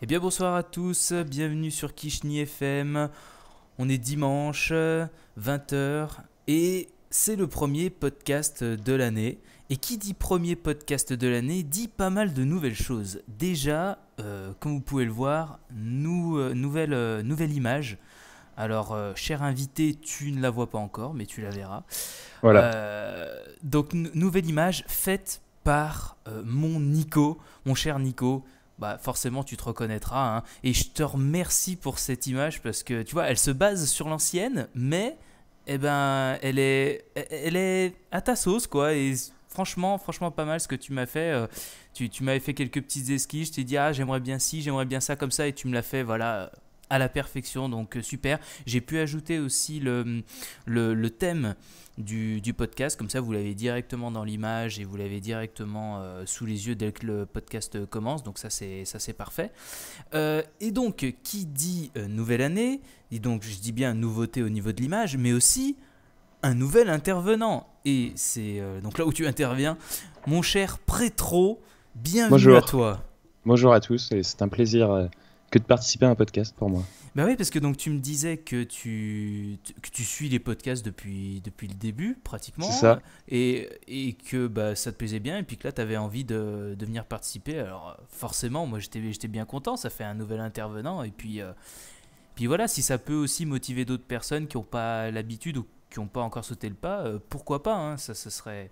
Eh bien bonsoir à tous, bienvenue sur Kishni FM. On est dimanche, 20h, et c'est le premier podcast de l'année. Et qui dit premier podcast de l'année dit pas mal de nouvelles choses. Déjà, euh, comme vous pouvez le voir, euh, euh, nouvelle, image. Alors, cher invité, tu ne la vois pas encore, mais tu la verras. Voilà. donc, nouvelle image faite par mon Nico, mon cher Nico, bah forcément tu te reconnaîtras. Hein. Et je te remercie pour cette image parce que tu vois, elle se base sur l'ancienne, mais eh ben, elle est, elle est à ta sauce quoi. Et franchement, franchement pas mal ce que tu m'as fait. Euh, tu, tu m'avais fait quelques petites esquisses. Je t'ai dit ah j'aimerais bien ci, j'aimerais bien ça comme ça, et tu me l'as fait voilà à la perfection. Donc euh, super. J'ai pu ajouter aussi le, le, le thème du, podcast. Comme ça, vous l'avez directement dans l'image et vous l'avez directement euh, sous les yeux dès que le podcast euh, commence. Donc ça, c'est ça, c'est parfait. Euh, et donc, qui dit nouvelle année dit donc, je dis bien nouveauté au niveau de l'image, mais aussi un nouvel intervenant. Et c'est donc là où tu interviens, mon cher Prétro. Bienvenue à toi. Bonjour à tous, c'est un plaisir que de participer à un podcast pour moi. Bah oui, parce que donc tu me disais que tu, que tu suis les podcasts depuis, depuis le début, pratiquement. Ça. Et, et, que bah, ça te plaisait bien, et puis que là, tu avais envie de, de, venir participer. Alors, forcément, moi, j'étais bien content. Ça fait un nouvel intervenant. Et puis, euh, puis voilà, si ça peut aussi motiver d'autres personnes qui n'ont pas l'habitude ou qui n'ont pas encore sauté le pas, euh, pourquoi pas hein, ça, ça serait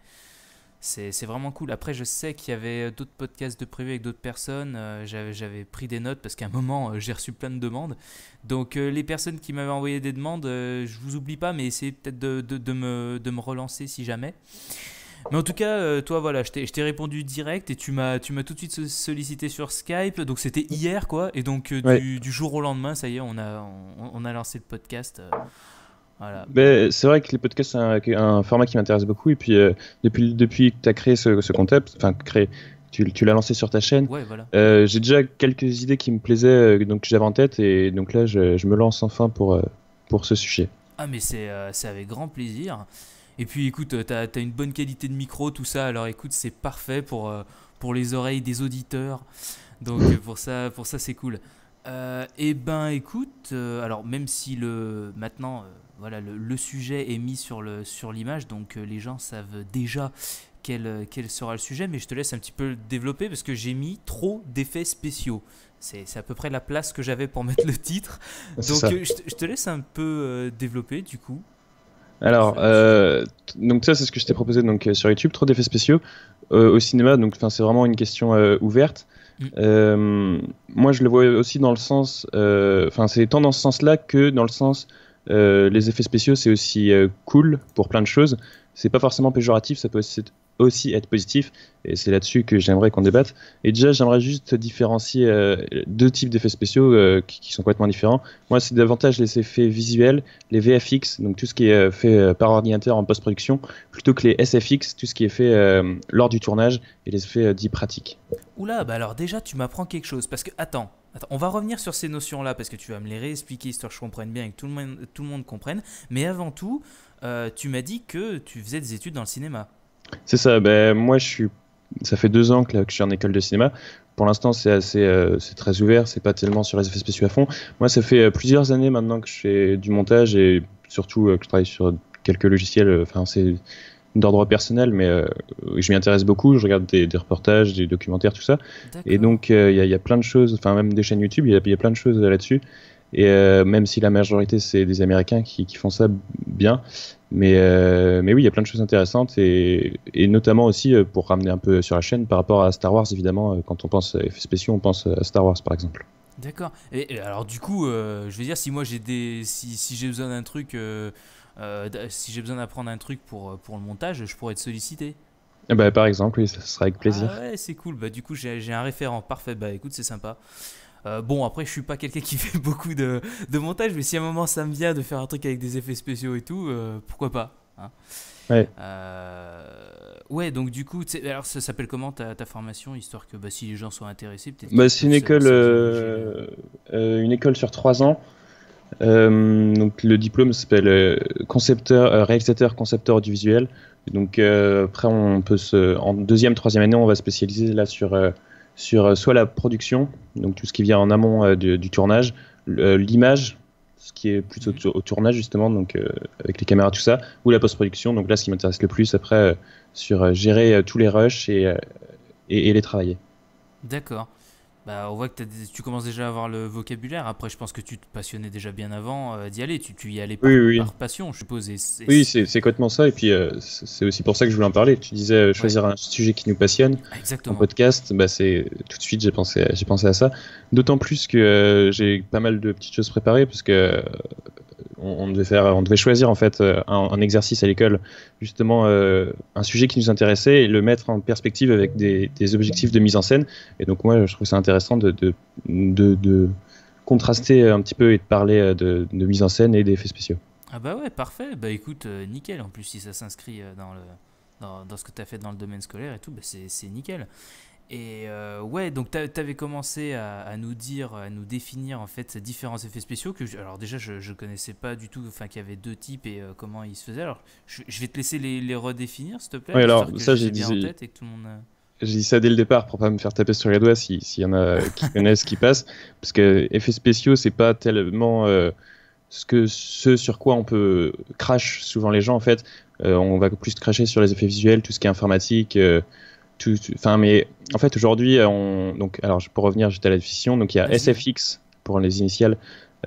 c'est vraiment cool. Après, je sais qu'il y avait euh, d'autres podcasts de prévu avec d'autres personnes. Euh, j'avais pris des notes parce qu'à un moment, euh, j'ai reçu plein de demandes. Donc, les personnes qui m'avaient envoyé des demandes, je vous oublie pas, mais essayez peut-être de, de, me, relancer si jamais. Mais en tout cas, toi, voilà, je t'ai répondu direct et tu m'as tout de suite sollicité sur Skype. Donc, c'était hier, quoi. Et donc, du, jour au lendemain, ça y est, on a, on a lancé le podcast. Ben, c'est vrai que les podcasts, c'est un, format qui m'intéresse beaucoup. Et puis, euh, depuis, depuis que tu as créé ce, ce concept, enfin, créé, tu, l'as lancé sur ta chaîne, euh, j'ai déjà quelques idées qui me plaisaient, euh, donc que j'avais en tête. Et donc là, je, je me lance enfin pour, pour ce sujet. Ah, mais c'est avec grand plaisir. Et puis, écoute, tu as, as, une bonne qualité de micro, tout ça. Alors, écoute, c'est parfait pour, pour les oreilles des auditeurs. Donc, pour ça, pour ça c'est cool. Euh, eh ben, écoute, euh, alors même si le maintenant, euh, voilà, le, sujet est mis sur le sur l'image, donc les gens savent déjà quel, sera le sujet, mais je te laisse un petit peu développer parce que j'ai mis trop d'effets spéciaux. C'est à peu près la place que j'avais pour mettre le titre. Donc je, te laisse un peu développer du coup. Alors, donc ça c'est ce que je t'ai proposé donc, sur YouTube, trop d'effets spéciaux au cinéma, donc c'est vraiment une question ouverte. Euh, moi, je le vois aussi dans le sens. Euh, enfin, c'est tant dans ce sens-là que dans le sens. Euh, les effets spéciaux, c'est aussi cool pour plein de choses. C'est pas forcément péjoratif, ça peut être aussi être positif. Et c'est là-dessus que j'aimerais qu'on débatte. Et déjà, j'aimerais juste différencier euh, deux types d'effets spéciaux euh, qui, sont complètement différents. Moi, c'est davantage les effets visuels, les VFX, donc tout ce qui est euh, fait par ordinateur en post-production, plutôt que les SFX, tout ce qui est fait lors du tournage et les effets dits pratiques. Oula, bah alors déjà, tu m'apprends quelque chose. Parce que, attends, on va revenir sur ces notions-là parce que tu vas me les réexpliquer histoire que je comprenne bien et que tout le monde, tout le monde comprenne. Mais avant tout, tu m'as dit que tu faisais des études dans le cinéma. C'est ça. Ben, moi, je suis. Ça fait deux ans que, je suis en école de cinéma. Pour l'instant, c'est assez, euh, c'est très ouvert. C'est pas tellement sur les effets spéciaux à fond. Moi, ça fait euh, plusieurs années maintenant que je fais du montage et surtout euh, que je travaille sur quelques logiciels. Enfin, c'est d'ordre personnel, mais je m'y intéresse beaucoup. Je regarde des, reportages, des documentaires, tout ça. Et donc, il y, a plein de choses. Enfin, même des chaînes YouTube, il y, y, a plein de choses là-dessus. Et euh, même si la majorité c'est des Américains qui, font ça bien, mais, euh, mais oui, il y a plein de choses intéressantes et, notamment aussi euh, pour ramener un peu sur la chaîne par rapport à Star Wars évidemment. Quand on pense à effets spéciaux, on pense à Star Wars par exemple. D'accord. Et, alors du coup, je veux dire, si moi j'ai des, si, si j'ai besoin d'un truc, si j'ai besoin d'apprendre un truc pour pour le montage, je pourrais te solliciter. Bah, par exemple, oui, ça sera avec plaisir. Ah ouais, c'est cool. Bah, du coup, j'ai un référent. Parfait. Bah, écoute, c'est sympa. Euh, bon, après, je suis pas quelqu'un qui fait beaucoup de, montage, mais si à un moment ça me vient de faire un truc avec des effets spéciaux et tout, euh, pourquoi pas hein. ouais. Euh, ouais. donc du coup, alors ça s'appelle comment ta, formation, histoire que bah, si les gens sont intéressés, peut-être. Bah, c'est une école, une école sur trois ans. donc le diplôme s'appelle concepteur, réalisateur, concepteur audiovisuel. donc après, on peut se, en deuxième, troisième année, on va spécialiser là sur sur euh, soit la production, donc tout ce qui vient en amont euh, du, tournage, euh, l'image, ce qui est plus au, tournage justement, donc avec les caméras, tout ça, ou la post-production. Donc là, ce qui m'intéresse le plus après, sur gérer tous les rushs et les travailler. D'accord bah, on voit que tu commences déjà à avoir le vocabulaire. Après, je pense que tu te passionnais déjà bien avant euh, d'y aller. Tu, y allais par, passion, je suppose. oui, c'est complètement ça. Et puis, euh, c'est aussi pour ça que je voulais en parler. Tu disais euh, choisir un sujet qui nous passionne. Ah, exactement. podcast, bah, c'est tout de suite, j'ai pensé, j'ai pensé à ça. D'autant plus que j'ai pas mal de petites choses préparées, parce que on, devait faire, on devait choisir en fait euh, un, exercice à l'école, justement euh, un sujet qui nous intéressait et le mettre en perspective avec des, objectifs de mise en scène. Et donc moi, je trouve ça intéressant de, de, contraster un petit peu et de parler euh, de, mise en scène et d'effets spéciaux. Ah bah ouais, parfait. Bah écoute, nickel. En plus, si ça s'inscrit dans le dans, ce que tu as fait dans le domaine scolaire et tout, bah c'est nickel. Et euh, ouais, donc tu t'avais commencé à, nous dire, à nous définir en fait ces différents effets spéciaux que, alors déjà je, ne connaissais pas du tout, enfin qu'il y avait deux types et euh, comment ils se faisaient. Alors je, vais te laisser les, redéfinir s'il te plaît. Oui, alors ça j'ai dit. En tête euh, J'ai dit ça dès le départ pour pas me faire taper sur les doigts s'il y en a qui connaissent ce qui passe, parce que effets spéciaux c'est pas tellement ce que ce sur quoi on peut crash souvent les gens en fait. on va plus cracher sur les effets visuels, tout ce qui est informatique mais en fait, aujourd'hui, euh, on, donc, alors, pour revenir j'étais à la définition, donc il y a SFX pour les initiales.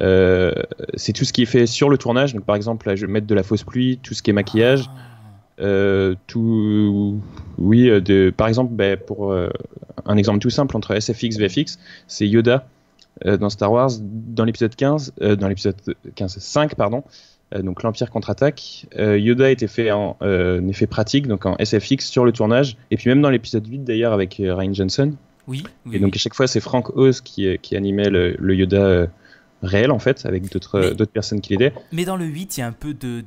Euh, c'est tout ce qui est fait sur le tournage. Donc, par exemple, je vais mettre de la fausse pluie, tout ce qui est maquillage. Ah. Euh, tout, oui, de, par exemple, ben, pour un exemple tout simple entre SFX et VFX, c'est Yoda dans Star Wars, dans l'épisode 15, dans l'épisode 15, 5, pardon, euh, donc l'Empire contre-attaque. Euh, Yoda était fait en effet euh, pratique, donc en SFX sur le tournage, et puis même dans l'épisode 8 d'ailleurs avec Ryan Johnson. Oui, Et donc à chaque fois, c'est Frank Oz qui, animait le, Yoda réel en fait, avec d'autres personnes qui l'aidaient. Mais dans le 8, il y a un peu de,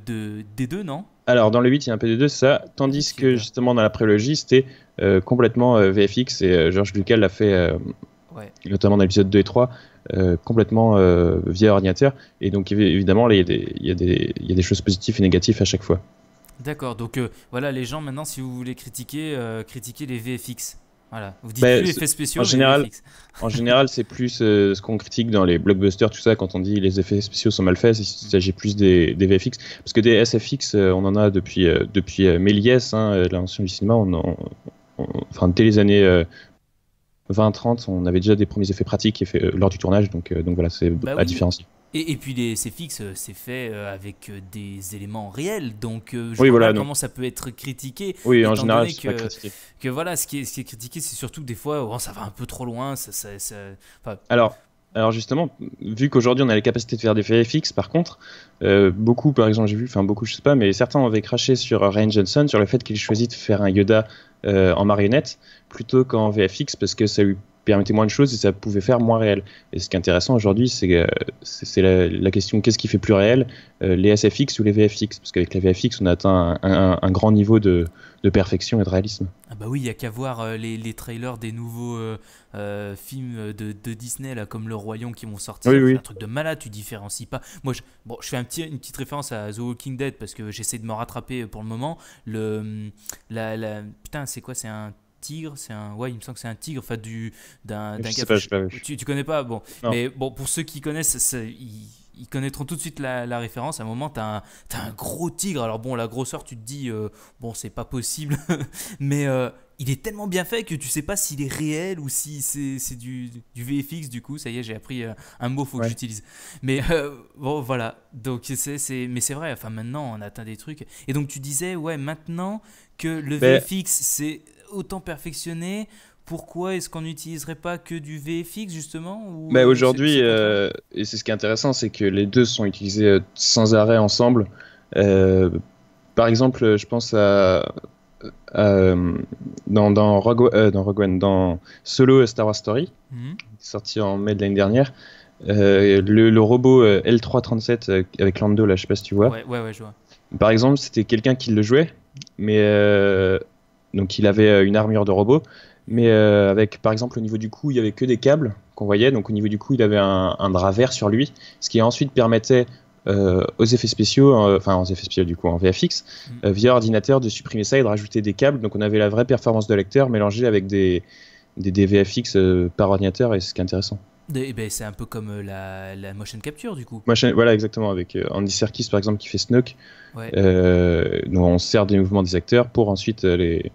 des deux, non Alors dans le 8, il y a un peu des deux, ça. Tandis que justement dans la prélogie, c'était complètement VFX et George Lucas l'a fait notamment dans l'épisode 2 et 3, euh, complètement euh, via ordinateur. Et donc évidemment, il y, a des choses positives et négatives à chaque fois. D'accord, donc euh, voilà les gens maintenant, si vous voulez critiquer, critiquer les VFX. Voilà. Vous dites bah, effets spéciaux. En général, en général, c'est plus ce qu'on critique dans les blockbusters, tout ça, quand on dit les effets spéciaux sont mal faits. Il s'agit plus des, VFX, parce que des SFX, on en a depuis depuis Méliès, hein, l'invention du cinéma. On, enfin dès les années 20-30, on avait déjà des premiers effets pratiques euh, lors du tournage, donc, euh, donc voilà, c'est la bah différence. Et, puis les, CFX euh, c'est fait avec des éléments réels, donc je oui, voilà, comment ça peut être critiqué. Oui, en général, que, voilà, ce qui est, critiqué, c'est surtout des fois, oh, ça va un peu trop loin. Ça, Alors, alors justement, vu qu'aujourd'hui on a la capacité de faire des VFX par contre, euh, beaucoup, par exemple, j'ai vu, enfin beaucoup, je sais pas, mais certains avaient craché sur Ryan Johnson sur le fait qu'il choisit de faire un Yoda euh, en marionnette plutôt qu'en VFX parce que ça lui permettait moins de choses et ça pouvait faire moins réel. Et ce qui est intéressant aujourd'hui, c'est euh, la, la, question qu'est-ce qui fait plus réel, euh, les SFX ou les VFX Parce qu'avec les VFX, on a atteint un, grand niveau de, de, perfection et de réalisme. Ah bah oui, il y a qu'à voir euh, les, les, trailers des nouveaux films de, de, Disney, là, comme Le Royaume, qui vont sortir. c'est un truc de malade, tu différencies pas. Moi, je, bon, je fais un petit, une petite référence à The Walking Dead parce que j'essaie de me rattraper pour le moment. Le, hum, la putain, c'est quoi C'est un tigre, c'est un, ouais, il me semble que c'est un tigre, enfin du d'un. tu, connais pas, bon. Mais bon, pour ceux qui connaissent, ils, connaîtront tout de suite la, référence. À un moment, t'as un, as un gros tigre. Alors bon, la grosseur, tu te dis, euh, bon, c'est pas possible, mais euh, il est tellement bien fait que tu sais pas s'il est réel ou si c'est du, du, VFX du coup ça y est j'ai appris euh, un mot faut que j'utilise mais bon voilà donc c'est mais c'est vrai enfin maintenant on atteint des trucs et donc tu disais ouais maintenant que le ben VFX c'est autant perfectionné pourquoi est-ce qu'on n'utiliserait pas que du VFX justement Mais bah, Aujourd'hui, euh, et c'est ce qui est intéressant, c'est que les deux sont utilisés euh, sans arrêt ensemble. Euh, par exemple, je pense à. dans, Rogue, dans, One, dans Solo Star Wars Story, mhm. sorti en mai de l'année dernière, le, robot L337 avec Lando, là, je sais pas si tu vois. ouais, je vois. Par exemple, c'était quelqu'un qui le jouait, mais donc il avait euh, une armure de robot, mais euh, avec par exemple au niveau du cou, il y avait que des câbles qu'on voyait. Donc au niveau du cou, il avait un, drap vert sur lui, ce qui ensuite permettait euh, aux effets spéciaux, enfin aux effets spéciaux du coup en VFX, mm. via ordinateur de supprimer ça et de rajouter des câbles. Donc on avait la vraie performance de lecteur mélangée avec des, des, des VFX par ordinateur et c'est ce qui est intéressant. Eh ben, c'est un peu comme euh, la, motion capture du coup. voilà exactement avec euh, Andy Serkis par exemple qui fait Snook. Euh, on sert des mouvements des acteurs pour ensuite les,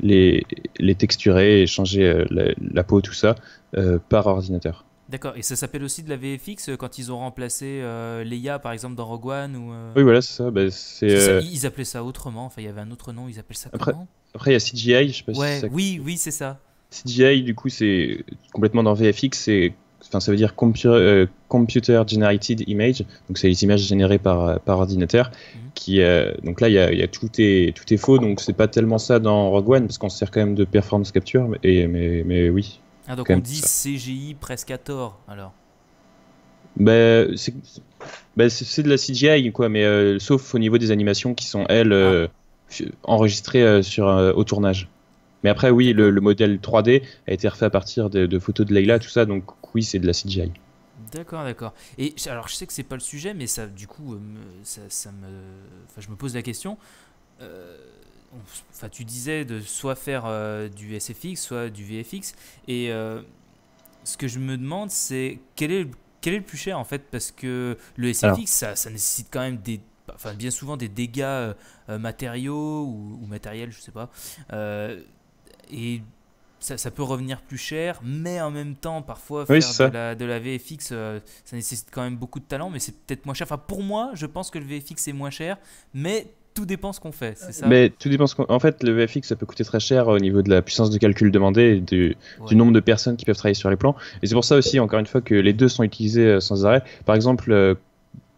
les, les texturer et changer la, peau tout ça par ordinateur. D'accord, et ça s'appelle aussi de la VFX quand ils ont remplacé euh, Leia par exemple dans Rogue One ou, Oui voilà c'est ça. Ben, ils appelaient ça autrement, enfin il y avait un autre nom, ils appellent ça après, Après il y a CGI, je sais pas si c'est ça... Oui, oui c'est ça. CGI, du coup, c'est complètement dans VFX, c'est enfin ça veut dire euh, computer generated image, donc c'est les images générées par, euh, par ordinateur. Mhm. Qui euh, donc là il y a, tout est tout est faux, donc c'est pas tellement ça dans Rogue One parce qu'on sert quand même de performance capture, mais mais oui. Ah donc on dit CGI presque à tort alors. Ben c'est de la CGI quoi, mais sauf au niveau des animations qui sont elles ah. enregistrées sur au tournage. Mais après, oui, le, modèle 3D a été refait à partir de, photos de Leila, tout ça, donc oui, c'est de la CGI. D'accord, d'accord. Et alors, je sais que c'est pas le sujet, mais ça, du coup, euh, ça, me, je me pose la question. Euh, enfin, tu disais de soit faire euh, du SFX, soit du VFX, et ce que je me demande, c'est quel est, quel est le plus cher en fait, parce que le SFX, ça, nécessite quand même des Enfin, bien souvent des dégâts matériaux ou, matériels, je sais pas. Euh, et ça, peut revenir plus cher, mais en même temps, parfois, faire de, la, VFX, euh, ça nécessite quand même beaucoup de talent, mais c'est peut-être moins cher. Enfin, pour moi, je pense que le VFX est moins cher, mais tout dépend ce qu'on fait, c'est ça Mais tout dépend En fait, le VFX, ça peut coûter très cher euh, au niveau de la puissance de calcul demandée et du nombre de personnes qui peuvent travailler sur les plans. Et c'est pour ça aussi, encore une fois, que les deux sont utilisés euh, sans arrêt. Par exemple,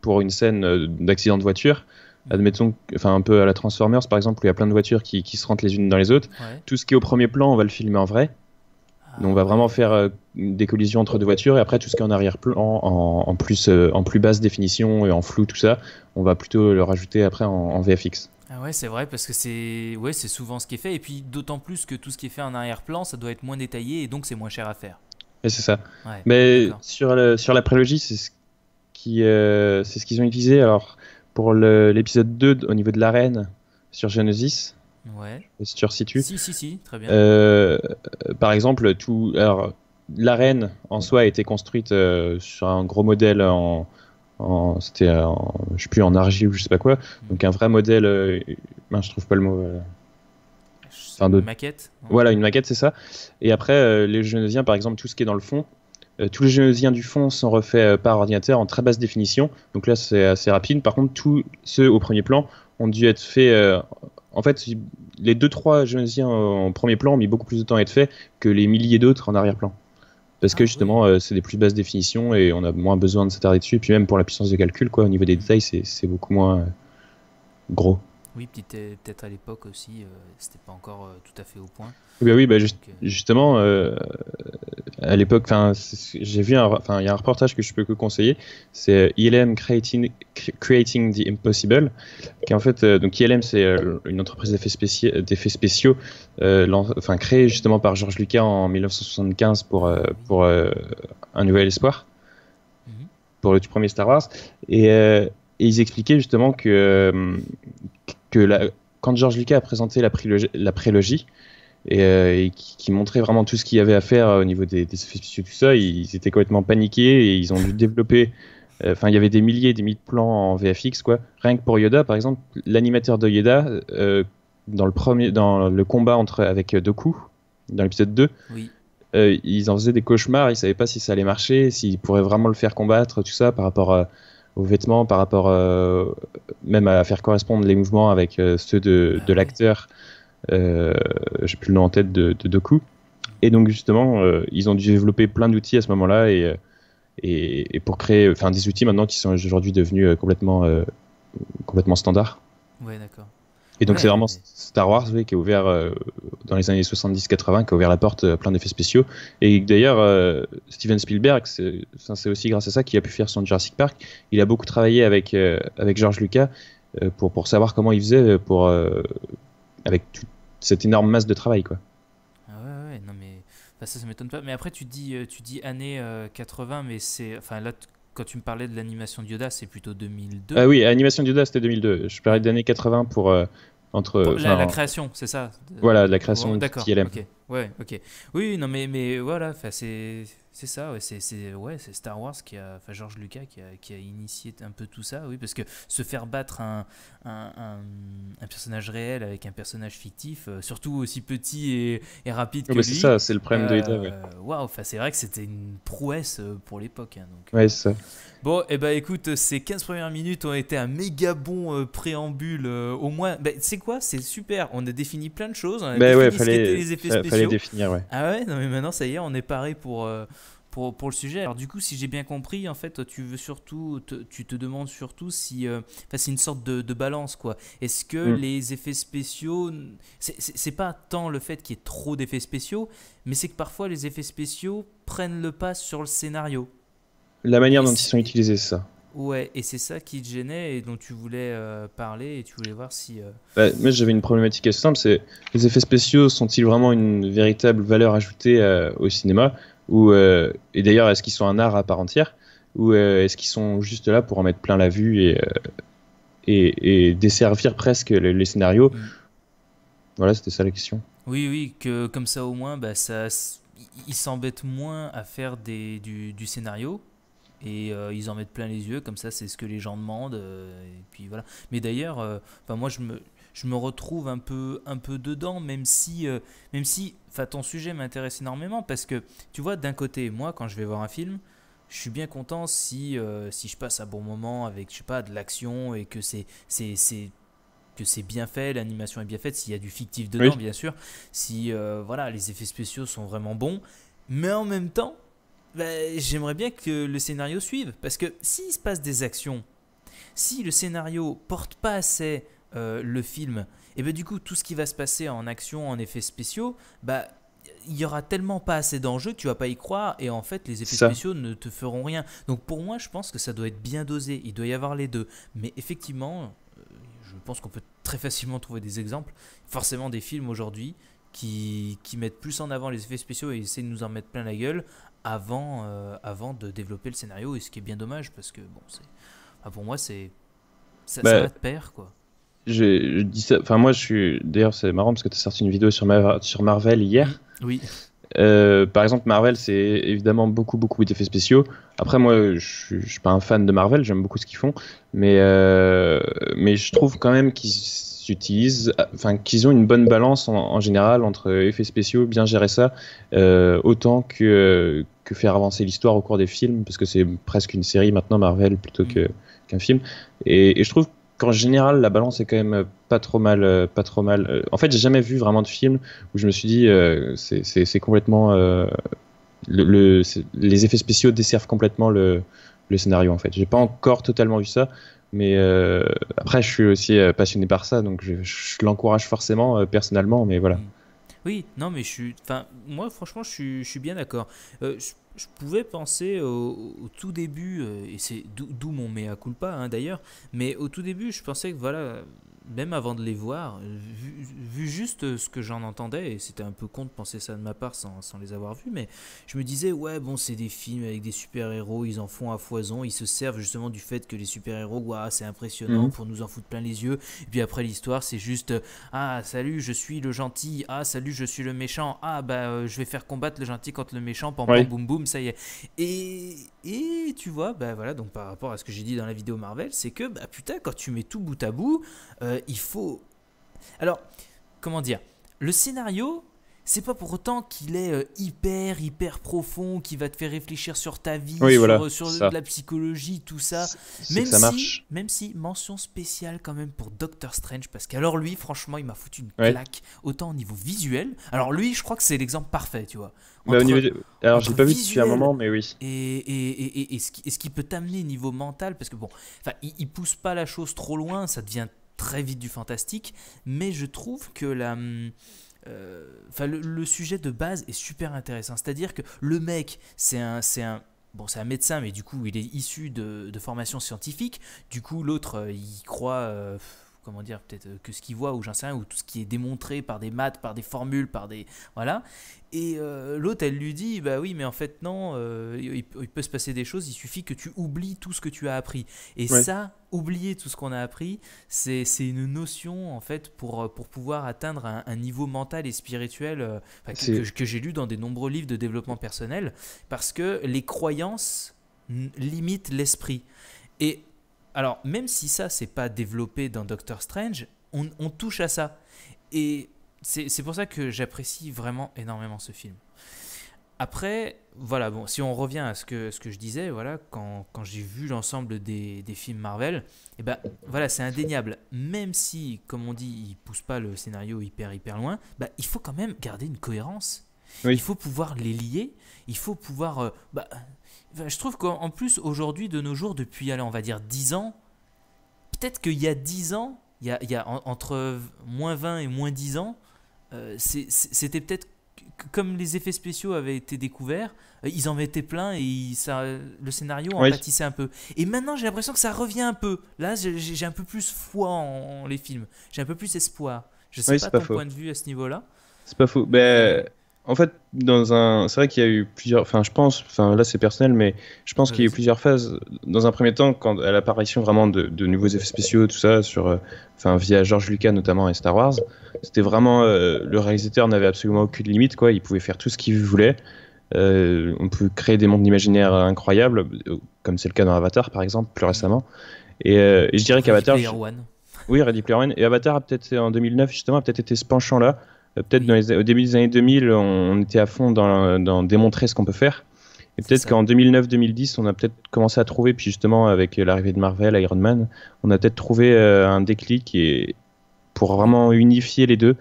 pour une scène d'accident de voiture, Admettons, enfin un peu à la Transformers par exemple, où il y a plein de voitures qui, se rentrent les unes dans les autres. Tout ce qui est au premier plan, on va le filmer en vrai. Ah on va vraiment faire euh, des collisions entre deux voitures et après tout ce qui est en arrière-plan, en, plus, euh, en plus basse définition et en flou, tout ça, on va plutôt le rajouter après en, VFX. Ah ouais, c'est vrai, parce que c'est ouais, souvent ce qui est fait. Et puis d'autant plus que tout ce qui est fait en arrière-plan, ça doit être moins détaillé et donc c'est moins cher à faire. Et c'est ça. Mais sur, sur la prélogie, c'est ce qu'ils euh, ce qu'ils ont utilisé. Alors, pour l'épisode 2 au niveau de l'arène sur Genesis. Ouais. Si tu euh, par exemple, tout. Alors, l'arène en soi a été construite euh, sur un gros modèle en. C'était, euh, je sais plus, en argile ou je sais pas quoi. Hmm. Donc, un vrai modèle. je trouve pas le mot. Enfin, de... Une maquette. Voilà, une maquette, c'est ça. Et après, les genesiens par exemple, tout ce qui est dans le fond, euh, tous les géodésiens du fond sont refaits euh, par ordinateur en très basse définition. Donc là, c'est assez rapide. Par contre, tous ceux au premier plan ont dû être faits. Euh, en fait, les 2-3 géodésiens en premier plan ont mis beaucoup plus de temps à être faits que les milliers d'autres en arrière-plan. Parce que ah justement, c'est des plus basses définitions et on a moins besoin de s'attarder dessus. Et puis même pour la puissance de calcul, quoi, au niveau des détails, c'est beaucoup moins gros. Oui, peut-être à l'époque aussi, euh, c'était pas encore euh, tout à fait au point. oui, bah bah euh, justement, à l'époque, j'ai vu, enfin, il y a un reportage que je peux que conseiller, c'est ILM e Creating, the Impossible, qui en fait, donc ILM, e c'est une entreprise d'effets spéciaux, enfin, créée justement par Georges Lucas en 1975 pour pour un nouvel espoir, mhm. pour le tout premier Star Wars, et ils expliquaient justement que que quand George Lucas a présenté la, prélogie, et, euh, qui, montrait vraiment tout ce qu'il y avait à faire euh, au niveau des, des tout ça, ils étaient complètement paniqués et ils ont dû développer. Euh, enfin, il y avait des milliers et des milliers de plans en VFX, quoi. Rien que pour Yoda, par exemple, l'animateur de Yoda, dans, le premier, dans le combat entre, avec Doku, dans l'épisode 2, ils en faisaient des cauchemars, ils savaient pas si ça allait marcher, s'ils pourraient vraiment le faire combattre, tout ça, par rapport à aux vêtements, par rapport euh, même à faire correspondre les mouvements avec euh, ceux de, ah l'acteur, euh, j'ai plus le nom en tête, de, de Doku. Et donc justement, ils ont dû développer plein d'outils à ce moment-là et, et, pour créer enfin, des outils maintenant qui sont aujourd'hui devenus complètement, complètement standards. Ouais, d'accord. Et donc c'est vraiment Star Wars qui a ouvert euh, dans les années 70-80, qui a ouvert la porte à euh, plein d'effets spéciaux. Et d'ailleurs, euh, Steven Spielberg, c'est aussi grâce à ça qu'il a pu faire son Jurassic Park. Il a beaucoup travaillé avec, avec George Lucas pour, pour savoir comment il faisait pour, avec cette énorme masse de travail. Quoi. Ah ouais, ouais, non mais bah, ça, ne m'étonne pas. Mais après, tu dis, tu dis années 80, mais c'est. Enfin là, quand tu me parlais de l'animation de Yoda, c'est plutôt 2002. Ah oui, de Yoda, c'était 2002. Je parlais d'années 80 pour, entre la, création, c'est ça. Voilà, la création oh, de D'accord. Ouais, ok. Oui, non, mais mais voilà, c'est c'est ça, ouais, c'est ouais, Star Wars qui a, enfin George Lucas qui a, qui a, initié un peu tout ça, oui, parce que se faire battre un, un, personnage réel avec un personnage fictif, euh, surtout aussi petit et, rapide que bah, lui, C'est ça, c'est le problème de Ouais. Euh, waouh, enfin c'est vrai que c'était une prouesse euh, pour l'époque. Hein, donc, ça. Bon, et eh ben écoute, ces 15 premières minutes ont été un méga bon préambule. au moins, ben c'est quoi C'est super. On a défini plein de choses. On a ben défini fallait, les effets spéciaux. Fallait définir, ouais. Ah ouais, non mais maintenant ça y est, on est paré pour, pour, le sujet. Alors du coup, si j'ai bien compris, en fait, tu veux surtout, tu te demandes surtout si, euh, enfin c'est une sorte de, balance quoi. Est-ce que mm. les effets spéciaux, c'est pas tant le fait qu'il y ait trop d'effets spéciaux, mais c'est que parfois les effets spéciaux prennent le pas sur le scénario. La manière dont ils sont utilisés, ça. Ouais, et c'est ça qui te gênait et dont tu voulais euh, parler et tu voulais voir si. mais euh, bah, moi, j'avais une problématique assez simple, c'est les effets spéciaux sont-ils vraiment une véritable valeur ajoutée au cinéma ou euh, et d'ailleurs est-ce qu'ils sont un art à part entière ou euh, est-ce qu'ils sont juste là pour en mettre plein la vue et, euh, et, desservir presque les, scénarios mm. Voilà, c'était ça la question. Oui, oui, que comme ça au moins, bah, ça, ils s'embêtent moins à faire des, du, scénario et ils en mettent plein les yeux comme ça c'est ce que les gens demandent et puis voilà mais d'ailleurs enfin moi je me je me retrouve un peu, un peu dedans, même si, euh, même si ton sujet m'intéresse énormément, parce que tu vois, d'un côté, moi, quand je vais voir un film, je suis bien content si, euh, si je passe un bon moment avec, je sais pas, de l'action et que c'est, c'est, que c'est bien fait, l'animation est bien faite, s'il y a du fictif dedans, bien sûr, si euh, voilà, les effets spéciaux sont vraiment bons, mais en même temps, bah, j'aimerais bien que le scénario suive, parce que s'il se passe des actions, si le scénario porte pas assez euh, le film. Et bien du coup, tout ce qui va se passer en action, en effets spéciaux, bah il y aura tellement pas assez d'enjeux que tu vas pas y croire et en fait les effets spéciaux ne te feront rien. Donc pour moi, je pense que ça doit être bien dosé. Il doit y avoir les deux. Mais effectivement, euh, je pense qu'on peut très facilement trouver des exemples. Forcément des films aujourd'hui qui, mettent plus en avant les effets spéciaux et essaient de nous en mettre plein la gueule avant, euh, avant de développer le scénario. Et ce qui est bien dommage parce que bon, c'est, pour moi, c'est ça, ça bah, va quoi je, dis ça. Enfin, moi, je suis. D'ailleurs, c'est marrant parce que tu as sorti une vidéo sur, sur Marvel hier. Mm. Oui. Euh, par exemple, Marvel, c'est évidemment beaucoup, beaucoup d'effets spéciaux. Après, moi, je, je suis pas un fan de Marvel, j'aime beaucoup ce qu'ils font, mais, euh, mais je trouve quand même qu'ils enfin, qu'ils ont une bonne balance en, général entre effets spéciaux, bien gérer ça, euh, autant que, que faire avancer l'histoire au cours des films, parce que c'est presque une série maintenant, Marvel, plutôt mm. qu'un film. et je trouve en général la balance est quand même euh, pas trop mal, euh, pas trop mal. Euh, en fait, j'ai jamais vu vraiment de film où je me suis dit euh, c'est complètement les effets spéciaux desservent complètement le, le scénario en fait. J'ai pas encore totalement vu ça, mais après je suis aussi passionné par ça, donc je, je l'encourage forcément personnellement, mais voilà. Mm. Oui, non, mais je suis. Enfin, moi, franchement, je suis, bien d'accord. Euh, je, pouvais penser au, tout début, euh, et c'est d'où mon mea culpa hein, d'ailleurs, mais au tout début, je pensais que voilà, même avant de les voir, vu, juste ce que j'en entendais, et c'était un peu con de penser ça de ma part sans, les avoir vus, mais je me disais, ouais, bon, c'est des films avec des super-héros, ils en font à foison, ils se servent justement du fait que les super-héros, waouh, c'est impressionnant mhm. pour nous en foutre plein les yeux, et puis après l'histoire, c'est juste, ah, salut, je suis le gentil, ah, salut, je suis le méchant, ah, bah, euh, je vais faire combattre le gentil contre le méchant, pam, boum, boum, ça y est. Et et tu vois, bah voilà, donc par rapport à ce que j'ai dit dans la vidéo Marvel, c'est que, bah putain, quand tu mets tout bout à bout, euh, il faut. Alors, comment dire Le scénario, c'est pas pour autant qu'il est euh, hyper, hyper profond, qui va te faire réfléchir sur ta vie, sur, euh, la psychologie, tout ça. Même, si, même si, mention spéciale quand même pour Doctor Strange, parce qu'alors lui, franchement, il m'a foutu une claque, autant au niveau visuel. Alors lui, je crois que c'est l'exemple parfait, tu vois. Entre, Alors j'ai pas vu un moment, mais oui. Et, et, et, et ce, qui, ce qui peut t'amener niveau mental, parce que bon, il, il pousse pas la chose trop loin, ça devient très vite du fantastique, mais je trouve que la. Hum, euh, enfin, le, sujet de base est super intéressant. C'est-à-dire que le mec, c'est un, c'est un, bon, c'est un médecin, mais du coup, il est issu de, de formation scientifique. Du coup, l'autre, euh, il croit euh, comment dire, peut-être euh, que ce qu'il voit ou j'en sais ou tout ce qui est démontré par des maths, par des formules, par des. Voilà. Et euh, l'autre, elle lui dit Bah oui, mais en fait, non, euh, il, peut se passer des choses, il suffit que tu oublies tout ce que tu as appris. Et ça, oublier tout ce qu'on a appris, c'est une notion, en fait, pour, pour pouvoir atteindre un, niveau mental et spirituel que, j'ai lu dans des nombreux livres de développement personnel, parce que les croyances limitent l'esprit. Et alors, même si ça, c'est pas développé dans Doctor Strange, on, touche à ça. Et c'est pour ça que j'apprécie vraiment énormément ce film. Après, voilà, bon, si on revient à ce que, ce que je disais, voilà, quand, j'ai vu l'ensemble des, films Marvel, eh ben, voilà, c'est indéniable. Même si, comme on dit, ils pousse pas le scénario hyper hyper loin, bah, il faut quand même garder une cohérence. Il faut pouvoir les lier. Il faut pouvoir, euh, bah, je trouve qu'en plus, aujourd'hui, de nos jours, depuis, allez, on va dire 10 ans, peut-être qu'il y a 10 ans, il y a, y a entre moins 20 et moins 10 ans, euh, c'était peut-être comme les effets spéciaux avaient été découverts, euh, ils en mettaient plein et ça, le scénario en pâtissait un peu. Et maintenant, j'ai l'impression que ça revient un peu. Là, j'ai un peu plus foi en, les films. J'ai un peu plus espoir. Je sais pas, ton point de vue à ce niveau-là. C'est pas faux. ben en fait, dans un, c'est vrai qu'il y a eu plusieurs. Enfin, je pense. Enfin, là, c'est personnel, mais je pense qu'il y a eu plusieurs phases. Dans un premier temps, quand à l'apparition vraiment de, nouveaux effets spéciaux, tout ça, sur, euh, enfin, via George Lucas notamment et Star Wars, c'était vraiment euh, le réalisateur n'avait absolument aucune limite, quoi. Il pouvait faire tout ce qu'il voulait. Euh, on peut créer des mondes imaginaires incroyables, comme c'est le cas dans Avatar, par exemple, plus récemment. Et, je dirais qu'Avatar. Oui, Ready Player One. Et Avatar, peut-être en 2009, justement, a peut-être été ce penchant-là euh, peut-être au début des années 2000, on, était à fond dans, dans démontrer ce qu'on peut faire. Et peut-être qu'en 2009-2010, on a peut-être commencé à trouver, puis justement avec euh, l'arrivée de Marvel, Iron Man, on a peut-être trouvé euh, un déclic et pour vraiment unifier les deux,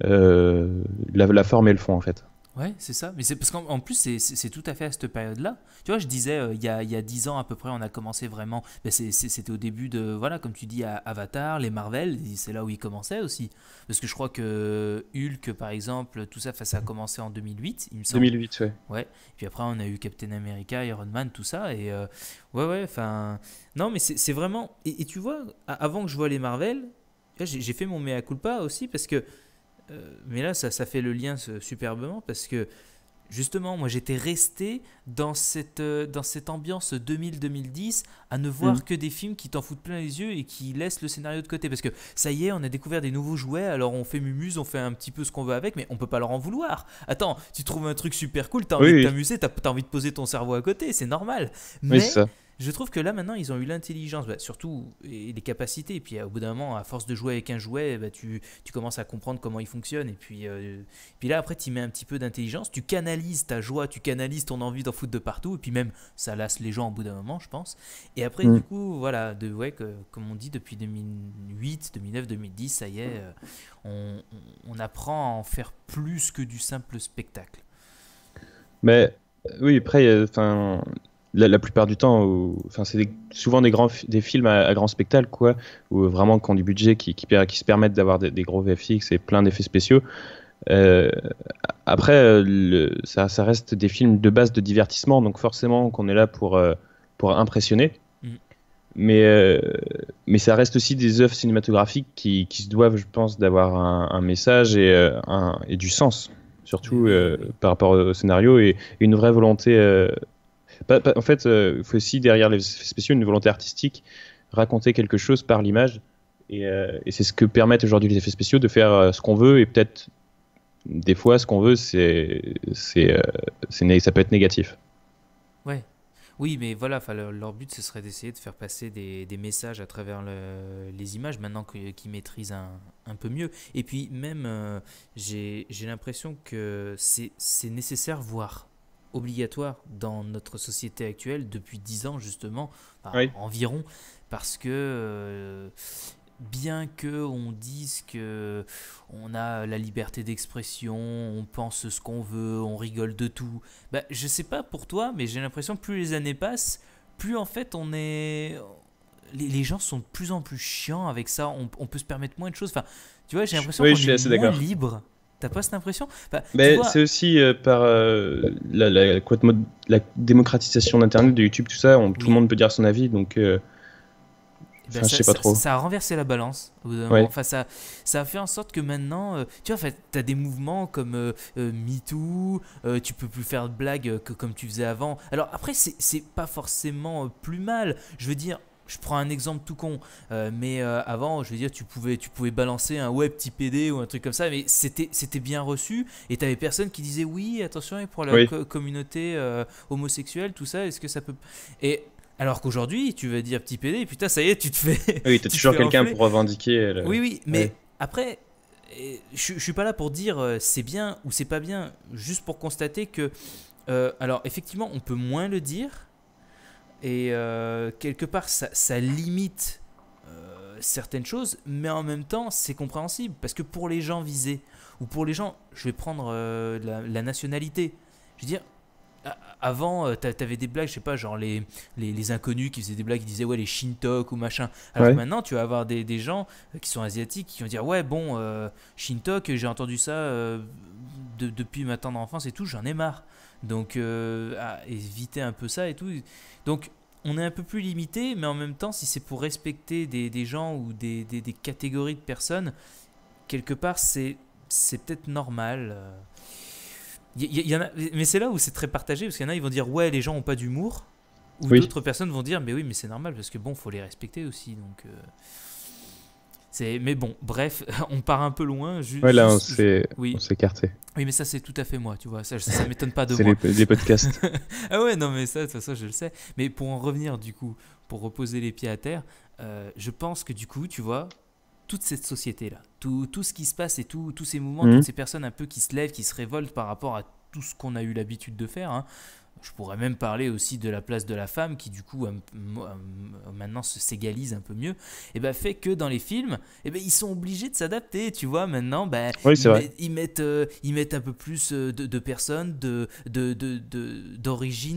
la, forme et le fond en fait. Ouais, c'est ça. Mais c'est parce qu'en plus, c'est tout à fait à cette période-là. Tu vois, je disais, euh, il, y a, il 10 ans à peu près, on a commencé vraiment. Ben, c'était au début de, voilà, comme tu dis, Avatar, les Marvel, c'est là où ils commençaient aussi. Parce que je crois que Hulk, par exemple, tout ça, ça a commencé en 2008, il me semble. 2008, ouais. Ouais. puis après, on a eu Captain America, Iron Man, tout ça. Et euh, ouais, ouais, enfin. Non, mais c'est vraiment. Et, tu vois, avant que je vois les Marvel, j'ai fait mon mea culpa aussi parce que euh, mais là, ça, ça, fait le lien superbement parce que justement, moi j'étais resté dans cette, euh, dans cette ambiance 2000-2010 à ne voir mm. que des films qui t'en foutent plein les yeux et qui laissent le scénario de côté. Parce que ça y est, on a découvert des nouveaux jouets, alors on fait mumuse, on fait un petit peu ce qu'on veut avec, mais on peut pas leur en vouloir. Attends, tu trouves un truc super cool, t'as envie de t'amuser, t'as as envie de poser ton cerveau à côté, c'est normal. Mais. ça je trouve que là maintenant ils ont eu l'intelligence, bah, surtout et les capacités. Et puis au bout d'un moment, à force de jouer avec un jouet, bah, tu, commences à comprendre comment il fonctionne. Et puis, euh, puis là après, tu mets un petit peu d'intelligence, tu canalises ta joie, tu canalises ton envie d'en foutre de partout. Et puis même ça lasse les gens au bout d'un moment, je pense. Et après mm. du coup, voilà, comme on dit depuis 2008, 2009, 2010, ça y est, euh, on, apprend à en faire plus que du simple spectacle. Mais euh, oui, après, enfin, la, plupart du temps, c'est souvent des, grands, des films à, grand spectacle, quoi, ou vraiment qui ont du budget, qui, qui, se permettent d'avoir des, gros VFX et plein d'effets spéciaux. Euh, après, ça, reste des films de base de divertissement, donc forcément qu'on est là pour, euh, pour impressionner. Mm. Mais, euh, mais ça reste aussi des œuvres cinématographiques qui, se doivent, je pense, d'avoir un, message et, et du sens, surtout mm. par rapport au scénario et une vraie volonté en fait, il euh, faut aussi derrière les effets spéciaux une volonté artistique, raconter quelque chose par l'image. Et, euh, c'est ce que permettent aujourd'hui les effets spéciaux de faire euh, ce qu'on veut et peut-être des fois ce qu'on veut c'est ça peut être négatif. Ouais. Oui, mais voilà, leur, but ce serait d'essayer de faire passer des, messages à travers le, les images maintenant qu'ils maîtrisent un, un, peu mieux. Et puis même j'ai l'impression que c'est nécessaire voir obligatoire dans notre société actuelle depuis 10 ans justement, environ, parce que euh, bien que on dise que on a la liberté d'expression, on pense ce qu'on veut, on rigole de tout, bah, je sais pas pour toi, mais j'ai l'impression plus les années passent, plus en fait on est les, gens sont de plus en plus chiants avec ça. On, peut se permettre moins de choses. Enfin, tu vois, j'ai l'impression qu'on est assez moins libre. T'as pas cette impression Mais c'est aussi euh, par euh, la, la, la, démocratisation d'Internet, de YouTube, tout ça. Tout le monde peut dire son avis, donc. Euh, eh ben, ça, je sais pas trop. Ça, a renversé la balance. Enfin, ça, ça a fait en sorte que maintenant, tu vois, tu t'as des mouvements comme MeToo, tu peux plus faire de blagues que comme tu faisais avant. Alors après, c'est pas forcément plus mal. Je veux dire, je prends un exemple tout con, euh, mais euh, avant, je veux dire, tu pouvais, tu pouvais balancer un web petit PD ou un truc comme ça, mais c'était, bien reçu et t'avais personne qui disait oui, attention, et pour la communauté euh, homosexuelle, tout ça, est-ce que ça peut. Et alors qu'aujourd'hui, tu vas dire petit PD, putain, ça y est, tu te fais. Oui, t'as toujours quelqu'un pour revendiquer. Oui, oui, mais après, je, je suis pas là pour dire c'est bien ou c'est pas bien, juste pour constater que. alors, effectivement, on peut moins le dire et euh, quelque part, ça, limite euh, certaines choses, mais en même temps, c'est compréhensible. Parce que pour les gens visés, ou pour les gens, je vais prendre euh, la, nationalité. Je veux dire, avant, t'avais des blagues, je sais pas, genre les, inconnus qui faisaient des blagues, qui disaient ouais, les Shintok ou machin. Alors maintenant, tu vas avoir des, gens qui sont asiatiques qui vont dire ouais, bon, Shintok, j'ai entendu ça depuis ma tendre enfance et tout, j'en ai marre. Donc, euh, éviter un peu ça et tout. Donc, on est un peu plus limité, mais en même temps, si c'est pour respecter des, des gens ou des, des, des, catégories de personnes, quelque part, c'est, c'est peut-être normal. Il y, en a, mais c'est là où c'est très partagé, parce qu'il y en a, ils vont dire, ouais, les gens n'ont pas d'humour. Ou d'autres personnes vont dire, mais oui, mais c'est normal, parce que bon, faut les respecter aussi. Donc. Euh. Mais bon, bref, on part un peu loin. Juste, ouais, là, on s'est écarté. Oui, mais ça, c'est tout à fait moi, tu vois. Ça, ça, m'étonne pas de moi. C'est les, podcasts. ah ouais, non, mais ça, de toute je le sais. Mais pour en revenir, du coup, pour reposer les pieds à terre, euh, je pense que, du coup, tu vois, toute cette société-là, tout, tout, ce qui se passe et tout, tous ces mouvements, mhm. toutes ces personnes un peu qui se lèvent, qui se révoltent par rapport à tout ce qu'on a eu l'habitude de faire, hein, je pourrais même parler aussi de la place de la femme qui du coup maintenant s'égalise un peu mieux. Et eh ben fait que dans les films, et eh ben ils sont obligés de s'adapter, tu vois. Maintenant, ben ils, mettent euh, ils mettent un peu plus euh, de, personnes de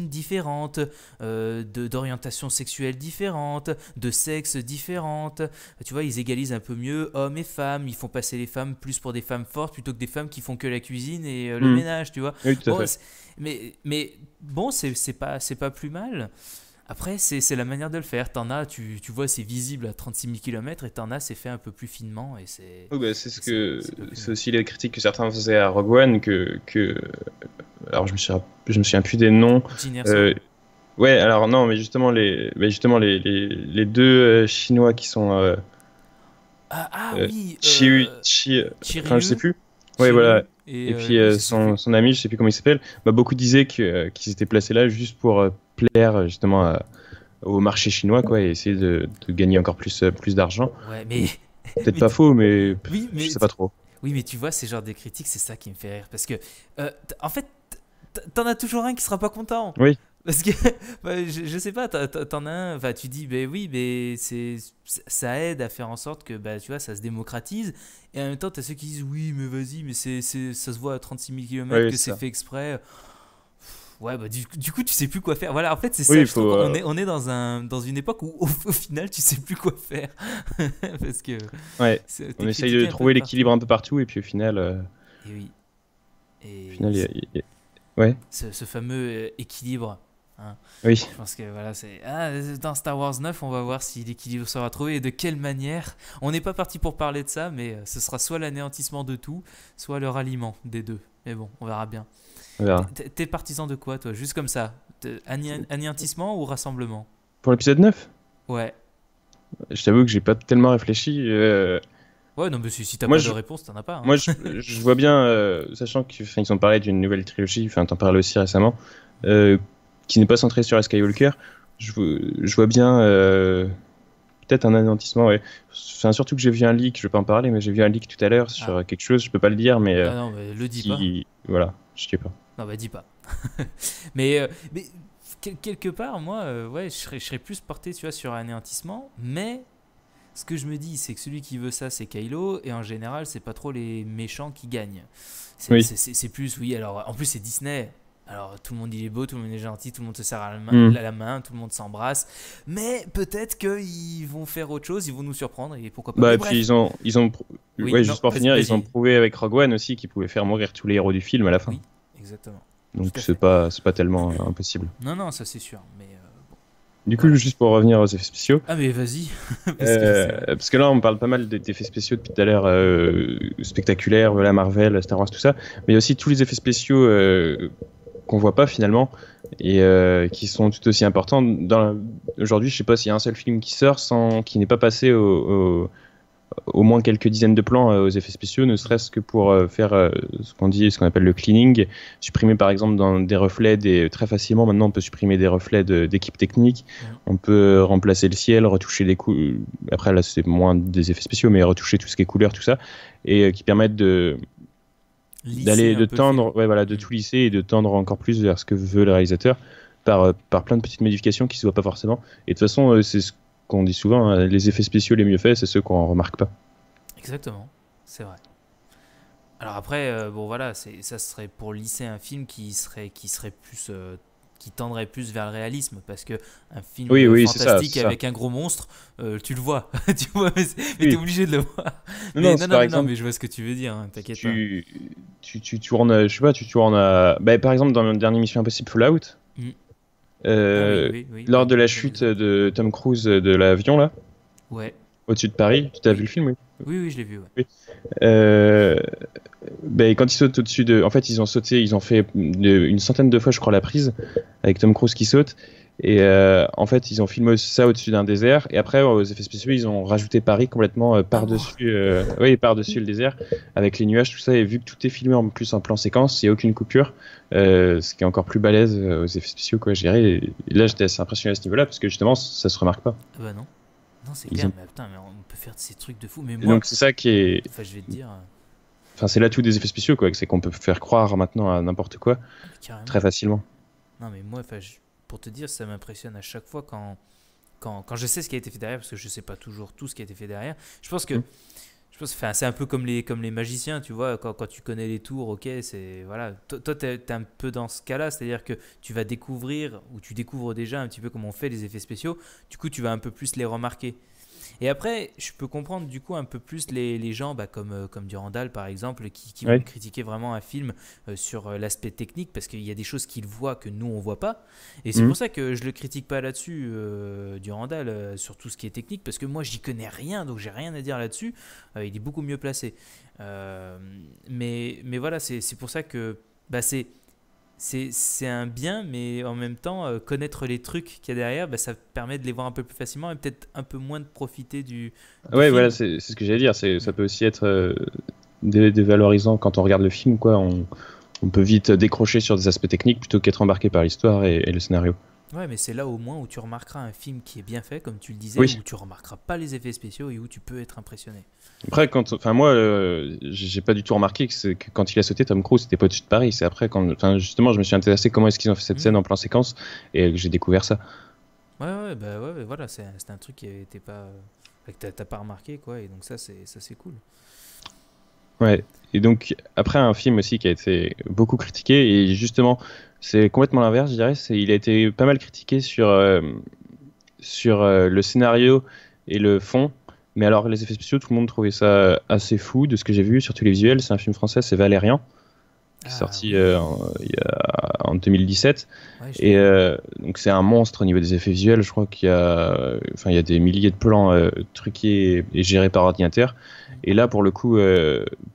différente de, d'orientation sexuelle différente, de sexe différente. Euh, tu vois, ils égalisent un peu mieux hommes et femmes. Ils font passer les femmes plus pour des femmes fortes plutôt que des femmes qui font que la cuisine et le hmm. ménage, tu vois. Oui, tout à fait mais, mais bon, c'est pas, pas plus mal. Après, c'est la manière de le faire. T'en as, tu, tu vois, c'est visible à 36 000 km et t'en as, c'est fait un peu plus finement. et C'est oui, bah, ce que c'est aussi les critiques que certains faisaient à Rogue One. Que, que... Alors, je me, souviens, je me un plus des noms. Euh, ouais, alors non, mais justement, les, justement, les, les, les deux euh, Chinois qui sont. Euh, ah, ah oui! Chi, je sais plus. Ouais voilà. Et, euh, puis euh, son, son, ami, je sais plus comment il s'appelle, bah, beaucoup disaient euh, qu'ils s'était étaient placés là juste pour plaire justement au marché chinois quoi, et essayer de, gagner encore plus, plus d'argent. Ouais, mais... Peut-être pas faux, mais, je sais pas trop. Oui, mais tu vois, ces genres de critiques, c'est ça qui me fait rire. Parce que, en fait, t'en as toujours un qui sera pas content. Oui. Parce que, bah, je, sais pas, t'en as un, bah, tu dis, ben bah, oui, mais c'est, ça aide à faire en sorte que, bah, tu vois, ça se démocratise. Et en même temps, t'as ceux qui disent, oui, mais vas-y, mais c'est, ça se voit à 36 000 km que c'est fait exprès. Ouais, bah, du, coup, tu sais plus quoi faire. Voilà, en fait, c'est ça. on, euh, est, on est dans, un, dans une époque où, au, final, tu sais plus quoi faire. Parce que. Ouais, on essaye de trouver l'équilibre un peu partout, et puis au final. Euh, et oui. au final, Ouais. Ce, fameux euh, équilibre Hein. Oui. Je pense que voilà, c'est ah, dans Star Wars 9, on va voir si l'équilibre sera trouvé et de quelle manière. On n'est pas parti pour parler de ça, mais euh, ce sera soit l'anéantissement de tout, soit le ralliement des deux. Mais bon, on verra bien. tu T'es partisan de quoi, toi Juste comme ça Anéantissement ou rassemblement Pour l'épisode 9 Ouais. Je t'avoue que j'ai pas tellement réfléchi. Euh, ouais, non, mais si, si t'as pas de réponse, t'en as pas. Hein. Moi, je, vois bien, euh, sachant qu'ils ont parlé d'une nouvelle trilogie, enfin, t'en parlais aussi récemment, euh, qui n'est pas centré sur Skywalker, je, vois bien euh, peut-être un anéantissement. Enfin, surtout que j'ai vu un leak, je vais pas en parler, mais j'ai vu un leak tout à l'heure sur ah. quelque chose, je peux pas le dire, mais. Euh, ah non, le dis pas. Voilà, je sais pas. Non, bah dis pas. mais, euh, mais quelque part, moi, ouais, je serais, plus porté tu vois, sur un anéantissement, mais ce que je me dis, c'est que celui qui veut ça, c'est Kylo, et en général, c'est pas trop les méchants qui gagnent. C'est plus, oui, alors en plus, c'est Disney. Alors tout le monde il est beau, tout le monde est gentil, tout le monde se serre à la main, mm. la main tout le monde s'embrasse. Mais peut-être qu'ils vont faire autre chose, ils vont nous surprendre et pourquoi pas. Bah, et puis ils ont, ils ont, juste pour finir, ils ont prouvé avec Rogue One aussi qu'ils pouvaient faire mourir tous les héros du film à la fin. exactement. Donc c'est pas, pas tellement euh, impossible. Non, non, ça c'est sûr. Mais euh, Du coup, juste pour revenir aux effets spéciaux. Ah mais vas-y. Euh, parce, que là, on parle pas mal d'effets spéciaux depuis tout à l'heure, spectaculaires, la Marvel, Star Wars, tout ça. Mais aussi tous les effets spéciaux qu'on voit pas finalement et euh, qui sont tout aussi importants. Aujourd'hui, je sais pas s'il y a un seul film qui sort sans qui n'est pas passé au, au, moins quelques dizaines de plans euh, aux effets spéciaux, ne serait-ce que pour euh, faire ce qu'on dit, ce qu'on appelle le cleaning, supprimer par exemple dans des reflets des... très facilement. Maintenant, on peut supprimer des reflets d'équipes technique techniques, on peut remplacer le ciel, retoucher des couleurs, Après là, c'est moins des effets spéciaux, mais retoucher tout ce qui est couleurs, tout ça, et qui permettent de d'aller de tendre, ouais, voilà, de tout lisser et de tendre encore plus vers ce que veut le réalisateur par, euh, par plein de petites modifications qui se voient pas forcément. Et de toute façon, euh, c'est ce qu'on dit souvent, hein, les effets spéciaux les mieux faits, c'est ceux qu'on remarque pas. Exactement, c'est vrai. Alors après, euh, bon voilà, ça serait pour lisser un film qui serait, qui serait plus qui tendrait plus vers le réalisme parce que un film oui, fantastique avec un gros monstre, euh, tu le vois, tu vois, mais, obligé de le voir. Mais non, non, non, mais je vois ce que tu veux dire, hein, t'inquiète. Tu, tournes, je sais pas, tu tournes à... Bah, par exemple, dans le dernier Mission Impossible Fallout, mm. euh, ah lors de la chute de Tom Cruise de l'avion là. Ouais. Au-dessus de Paris, tu as vu le film, oui Oui, oui, je l'ai vu. Oui. Euh, ben, quand ils sautent au-dessus de. En fait, ils ont sauté, ils ont fait une centaine de fois, je crois, la prise, avec Tom Cruise qui saute. Et euh, en fait, ils ont filmé ça au-dessus d'un désert. Et après, aux effets spéciaux, ils ont rajouté Paris complètement euh, par-dessus oui, par dessus le désert, avec les nuages, tout ça. Et vu que tout est filmé en plus en plan séquence, il n'y a aucune coupure, ce qui est encore plus balèze aux effets spéciaux, quoi, Je gérer. là, j'étais assez impressionné à ce niveau-là, parce que justement, ça se remarque pas. Ah bah non. Non, c'est clair, mais putain, on peut faire ces trucs de fou. Mais moi, donc, c'est ça qui est. Enfin, je vais te dire. Euh, enfin, c'est l'atout des effets spéciaux, quoi. C'est qu'on peut faire croire maintenant à n'importe quoi très facilement. Non, mais moi, pour te dire, ça m'impressionne à chaque fois quand... quand... Quand, je sais ce qui a été fait derrière, parce que je sais pas toujours tout ce qui a été fait derrière. Je pense que. Mmh c'est un peu comme les, magiciens, tu vois, quand, tu connais les tours, ok, c'est. Voilà. Toi, tu un peu dans ce cas-là, c'est-à-dire que tu vas découvrir, ou tu découvres déjà un petit peu comment on fait les effets spéciaux, du coup, tu vas un peu plus les remarquer. Et après, je peux comprendre du coup un peu plus les, gens bah, comme, euh, comme Durandal par exemple qui, qui vont critiquer vraiment un film euh, sur euh, l'aspect technique parce qu'il y a des choses qu'ils voient que nous on voit pas. Et c'est mhm. pour ça que je le critique pas là-dessus, Durandal, sur tout ce qui est technique parce que moi j'y connais rien donc j'ai rien à dire là-dessus. il est beaucoup mieux placé. mais, mais voilà, c'est pour ça que bah, c'est c'est un bien, mais en même temps, euh, connaître les trucs qu'il y a derrière, bah, ça permet de les voir un peu plus facilement et peut-être un peu moins de profiter du. voilà, c'est ce que j'allais dire. Ça peut aussi être euh, dévalorisant quand on regarde le film, quoi. On, peut vite décrocher sur des aspects techniques plutôt qu'être embarqué par l'histoire et, le scénario. Ouais, mais c'est là au moins où tu remarqueras un film qui est bien fait, comme tu le disais, où tu remarqueras pas les effets spéciaux et où tu peux être impressionné. Après, quand, enfin moi, euh, j'ai pas du tout remarqué que, quand il a sauté, Tom Cruise c'était pas au-dessus de Paris. C'est après quand, justement, je me suis intéressé comment est-ce qu'ils ont fait cette mm. scène en plan séquence et j'ai découvert ça. Ouais, ouais, bah ouais, voilà, c'est un truc qui était pas, euh, que t'as pas remarqué quoi, et donc ça c'est ça c'est cool. Ouais. Et donc, après, un film aussi qui a été beaucoup critiqué, et justement, c'est complètement l'inverse, je dirais. Il a été pas mal critiqué sur, euh, sur euh, le scénario et le fond. Mais alors, les effets spéciaux, tout le monde trouvait ça euh, assez fou de ce que j'ai vu, surtout les visuels. C'est un film français, c'est Valérian. Ah, est sorti euh, en, 2017. et euh, donc c'est un monstre au niveau des effets visuels. Je crois qu'il y a, enfin il y a des milliers de plans euh, truqués et, gérés par ordinateur. Et là pour le coup,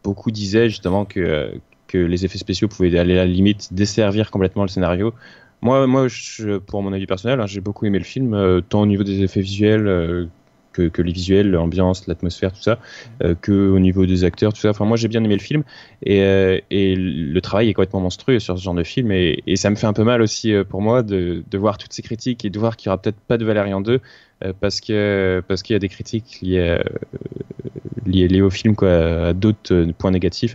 beaucoup disaient justement que que les effets spéciaux pouvaient aller à la limite desservir complètement le scénario. Moi, moi je, pour mon avis personnel, hein, j'ai beaucoup aimé le film, tant au niveau des effets visuels que, les visuels, l'ambiance, l'atmosphère, tout ça, euh, que au niveau des acteurs, tout ça. Enfin, moi, j'ai bien aimé le film et, euh, le travail est complètement monstrueux sur ce genre de film et, ça me fait un peu mal aussi euh, pour moi de, voir toutes ces critiques et de voir qu'il n'y aura peut-être pas de Valérian 2 parce que parce qu'il y a des critiques liées, au film quoi, à d'autres points négatifs.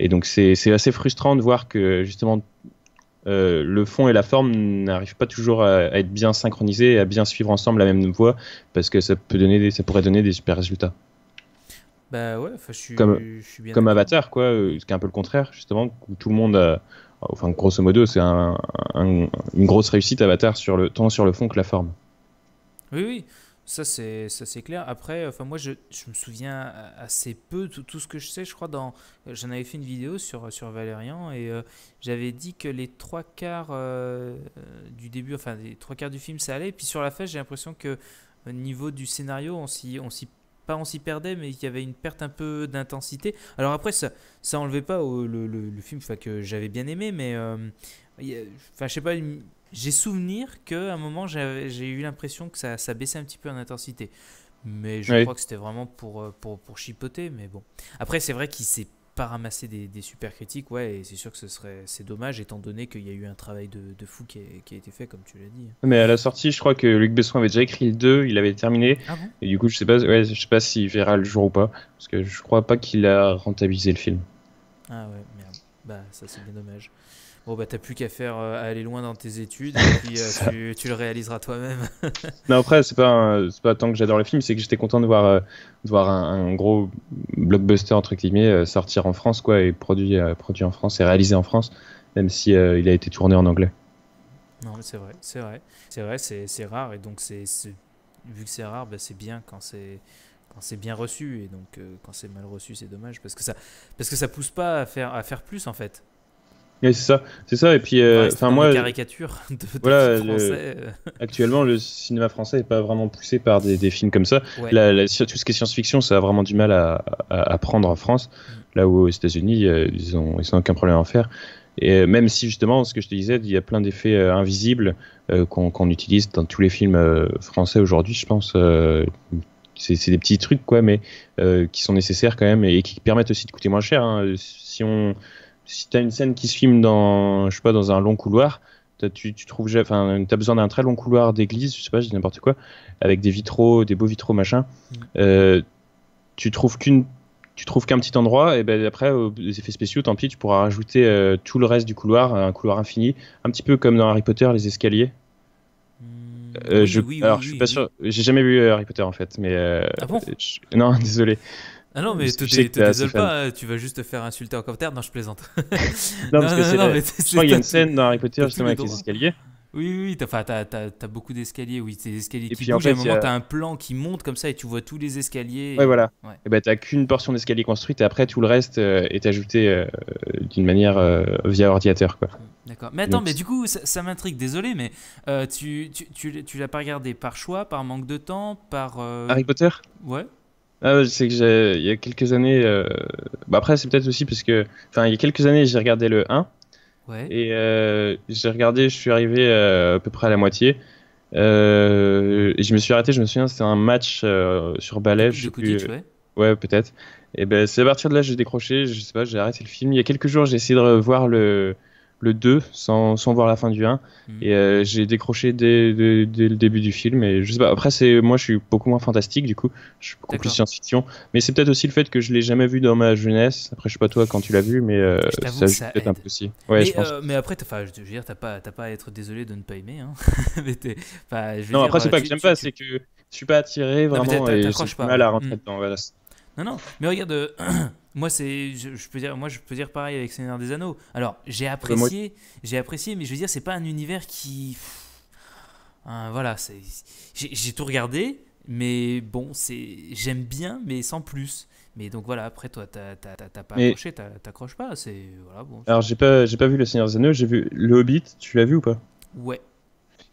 Et donc c'est assez frustrant de voir que justement euh, le fond et la forme n'arrivent pas toujours à, être bien synchronisés et à bien suivre ensemble la même voie parce que ça, peut donner des, ça pourrait donner des super résultats. Bah ouais, je suis, comme, bien comme Avatar, quoi, euh, ce qui est un peu le contraire, justement, où tout le monde a, Enfin, grosso modo, c'est une grosse réussite Avatar, sur le, tant sur le fond que la forme. Oui, oui. Ça, c'est, ça, c'est clair. Après, enfin, moi, je, je, me souviens euh, assez peu de tout ce que je sais. Je crois, dans, j'en avais fait une vidéo sur, sur Valérian et euh, j'avais dit que les trois quarts euh, du début, enfin, les trois quarts du film, ça allait. puis sur la fin, j'ai l'impression que au niveau du scénario, on s'y, on s'y pas on s'y perdait, mais il y avait une perte un peu d'intensité. Alors après, ça, ça enlevait pas le, le, le, film que j'avais bien aimé, mais enfin, je sais pas, une, j'ai souvenir qu'à un moment, j'ai eu l'impression que ça, baissait un petit peu en intensité. Mais je crois que c'était vraiment pour, euh, pour, pour, chipoter. Mais bon. Après, c'est vrai qu'il s'est pas ramassé des, super critiques. Ouais, et c'est sûr que ce serait c'est dommage, étant donné qu'il y a eu un travail de, fou qui a, été fait, comme tu l'as dit. Mais à la sortie, je crois que Luc Besson avait déjà écrit le 2, il avait terminé. Ah et du coup, je sais pas, je sais pas s'il verra le jour ou pas. Parce que je crois pas qu'il a rentabilisé le film. Ah ouais, merde. Bah, ça, c'est bien dommage. Bon, bah, t'as plus qu'à faire euh, aller loin dans tes études, et puis euh, tu, le réaliseras toi-même. non, après, c'est pas, c'est pas tant que j'adore le film, c'est que j'étais content de voir, euh, de voir un, gros blockbuster, entre guillemets, sortir en France, quoi, et produit, produit en France, et réalisé en France, même si il a été tourné en anglais. Non, mais c'est vrai, c'est vrai, c'est vrai, c'est, rare, et donc c'est, vu que c'est rare, bah, c'est bien quand c'est quand c'est bien reçu et donc quand c'est mal reçu c'est dommage parce que ça parce que ça pousse pas à faire à faire plus en fait c'est ça. C'est ça. Et puis, euh, enfin, moi. caricature de, français. Euh. actuellement, le cinéma français n'est pas vraiment poussé par des, films comme ça. La, tout ce qui est science-fiction, ça a vraiment du mal à, prendre en France. Mm. Là où aux États-Unis, euh, ils n'ont ont aucun problème à en faire. Et même si justement, ce que je te disais, il y a plein d'effets invisibles qu'on utilise dans tous les films français aujourd'hui, je pense. c'est des petits trucs, quoi, mais qui sont nécessaires quand même et, qui permettent aussi de coûter moins cher. Hein. Si on si tu as une scène qui se filme dans, je sais pas, dans un long couloir, as, tu, trouves, as besoin d'un très long couloir d'église, je sais pas, je dis n'importe quoi, avec des vitraux, des beaux vitraux, machin. Mm. Euh, tu trouves qu'une tu trouves qu'un petit endroit, et ben après, des effets spéciaux, tant pis, tu pourras rajouter euh, tout le reste du couloir, un couloir infini, un petit peu comme dans Harry Potter, les escaliers. Mm. Euh, alors, je suis pas sûr, j'ai jamais vu Harry Potter en fait, mais. Ah non, désolé. Ah non, mais te, te, pas, hein, tu vas juste te faire insulter en commentaire. Non, je plaisante. non, parce non, que c'est. Je qu'il y a une scène dans Harry Potter justement avec les escaliers. Oui, oui, enfin, t'as as, beaucoup d'escaliers, oui, c'est des escaliers et qui bougent. à un moment, t'as un plan qui monte comme ça et tu vois tous les escaliers. Ouais, voilà. Et eh bah, ben, t'as qu'une portion d'escalier construite et après, tout le reste euh, est ajouté euh, d'une manière euh, via ordinateur, quoi. D'accord. Mais attends, mais du coup, ça, m'intrigue, désolé, mais tu, tu, tu, tu l'as pas regardé par choix, par manque de temps, par. Harry Potter Ouais. Ah, c'est que il y a quelques années, euh, bah après c'est peut-être aussi parce que, enfin il y a quelques années j'ai regardé le 1 ouais. et euh, j'ai regardé, je suis arrivé euh, à peu près à la moitié et je me suis arrêté, je me souviens c'était un match sur balai, plus... ouais, peut-être. Et ben c'est à partir de là j'ai décroché, je sais pas, j'ai arrêté le film. Il y a quelques jours j'ai essayé de revoir le le 2 sans, sans voir la fin du 1. Mm. Et euh, j'ai décroché dès, dès, le début du film. Et je sais pas, après, c'est, moi je suis beaucoup moins fantastique du coup. Je suis beaucoup plus science-fiction. Mais c'est peut-être aussi le fait que je l'ai jamais vu dans ma jeunesse. Après, je sais pas toi quand tu l'as vu, mais euh, ça, peut-être un peu aussi. Ouais, mais, je pense. Euh, mais après, enfin je veux dire, t'as pas, as pas à être désolé de ne pas aimer. Hein. mais je non, dire, après, c'est pas que j'aime pas, c'est que je suis pas attiré vraiment et mal à mm. rentrer dedans. Voilà. Non, non, mais regarde. Moi, c'est, je, peux dire, moi, je peux dire pareil avec Seigneur des Anneaux. Alors, j'ai apprécié, j'ai apprécié, mais je veux dire, c'est pas un univers qui, hein, voilà, j'ai tout regardé, mais bon, c'est, j'aime bien, mais sans plus. Mais donc voilà, après toi, t'as pas accroché, t'accroches pas. C'est voilà, bon. Alors j'ai pas, j'ai pas vu Le Seigneur des Anneaux, j'ai vu Le Hobbit. Tu l'as vu ou pas Ouais,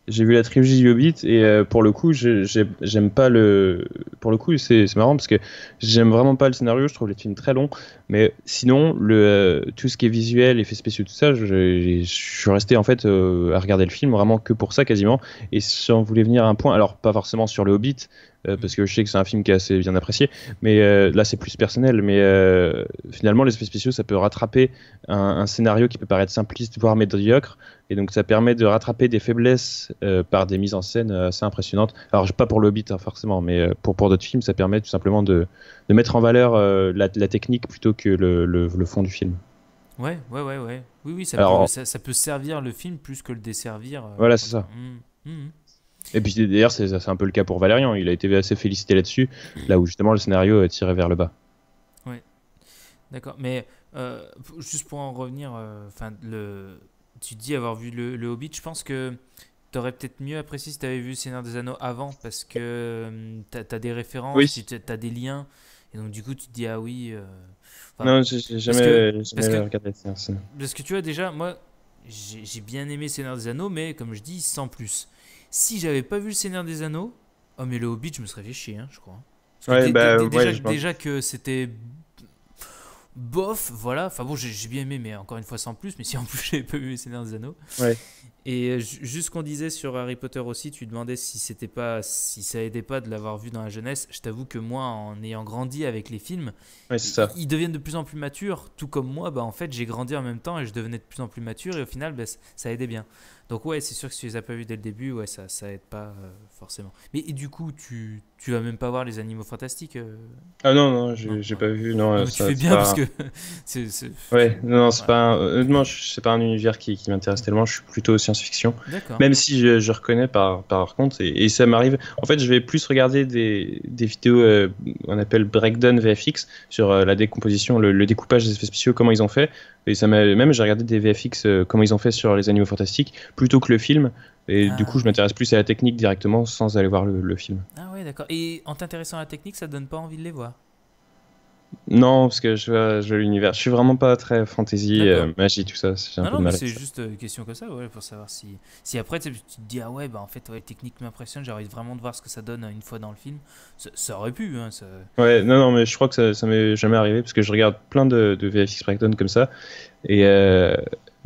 j'ai vu la trilogie Hobbit et euh, pour le coup, j'aime pas le. Pour le coup, c'est marrant parce que j'aime vraiment pas le scénario. Je trouve les films très longs, mais sinon, le euh, tout ce qui est visuel, effets spéciaux, tout ça, je, suis resté en fait euh, à regarder le film vraiment que pour ça quasiment. Et j'en voulait venir à un point. Alors pas forcément sur le Hobbit, euh, parce que je sais que c'est un film qui est assez bien apprécié. Mais euh, là, c'est plus personnel. Mais euh, finalement, les effets spéciaux, ça peut rattraper un, scénario qui peut paraître simpliste, voire médiocre. Et donc, ça permet de rattraper des faiblesses par des mises en scène assez impressionnantes. Alors, pas pour le Hobbit, hein, forcément, mais pour, pour d'autres films, ça permet tout simplement de, mettre en valeur la, technique plutôt que le, fond du film. Ouais, ouais, ouais, ouais. Oui, oui, ça, peut, ça, peut servir le film plus que le desservir. voilà, c'est ça. Mmh, mmh, mmh. Et puis d'ailleurs, c'est un peu le cas pour Valérian. Il a été assez félicité là-dessus, là où justement le scénario est tiré vers le bas. Oui, D'accord. Mais euh, juste pour en revenir, euh, enfin, le... tu dis avoir vu le, Hobbit. Je pense que tu aurais peut-être mieux apprécié si tu avais vu Seigneur des Anneaux avant, parce que euh, tu t'as as des références, tu as des liens. Et donc, du coup, tu te dis, ah oui. non, j'ai jamais, que, jamais regardé ça. Parce que tu vois, déjà, moi, j'ai bien aimé Seigneur des Anneaux, mais comme je dis, sans plus. Si j'avais pas vu le Seigneur des Anneaux, oh mais le Hobbit, je me serais fait chier, hein, je crois. Bah, déjà, que c'était bof, voilà. Enfin bon, j'ai bien aimé, mais encore une fois sans plus. Mais si en plus j'avais pas vu Le Seigneur des Anneaux. Et euh, juste qu'on disait sur Harry Potter aussi, tu demandais si c'était pas, si ça aidait pas de l'avoir vu dans la jeunesse. Je t'avoue que moi, en ayant grandi avec les films, Ils, deviennent de plus en plus matures. Tout comme moi, bah en fait, j'ai grandi en même temps et je devenais de plus en plus mature. Et au final, bah, ça aidait bien. Donc ouais, c'est sûr que si tu les as pas vus dès le début, ouais, ça, ça aide pas euh, forcément. Mais du coup, tu, tu vas même pas voir les animaux fantastiques euh, Ah non, non, j'ai pas vu. Non, ça, tu fais bien parce que. Ouais, non, c'est pas. pas un univers qui, qui m'intéresse tellement. Je suis plutôt science-fiction. Même si je, je, reconnais par, par contre, et, ça m'arrive. En fait, je vais plus regarder des, des vidéos euh, on appelle breakdown VFX sur la décomposition, le découpage des effets spéciaux, comment ils ont fait, et ça même j'ai regardé des VFX euh, comment ils ont fait sur les animaux fantastiques plutôt que le film. Et ah. du coup, je m'intéresse plus à la technique directement sans aller voir le, le film. Ah ouais, d'accord. Et en t'intéressant à la technique, ça donne pas envie de les voir. Non, parce que je veux, l'univers. Je suis vraiment pas très fantasy, euh, magie, tout ça. non, peu C'est juste une euh, question comme ça, pour savoir si, si après tu te dis ah ouais, bah en fait ouais, la technique m'impressionne, j'ai vraiment de voir ce que ça donne euh, une fois dans le film. Ça, aurait pu. Hein, ouais, non, non, mais je crois que ça, m'est jamais arrivé parce que je regarde plein de, de VFX Breakdown comme ça et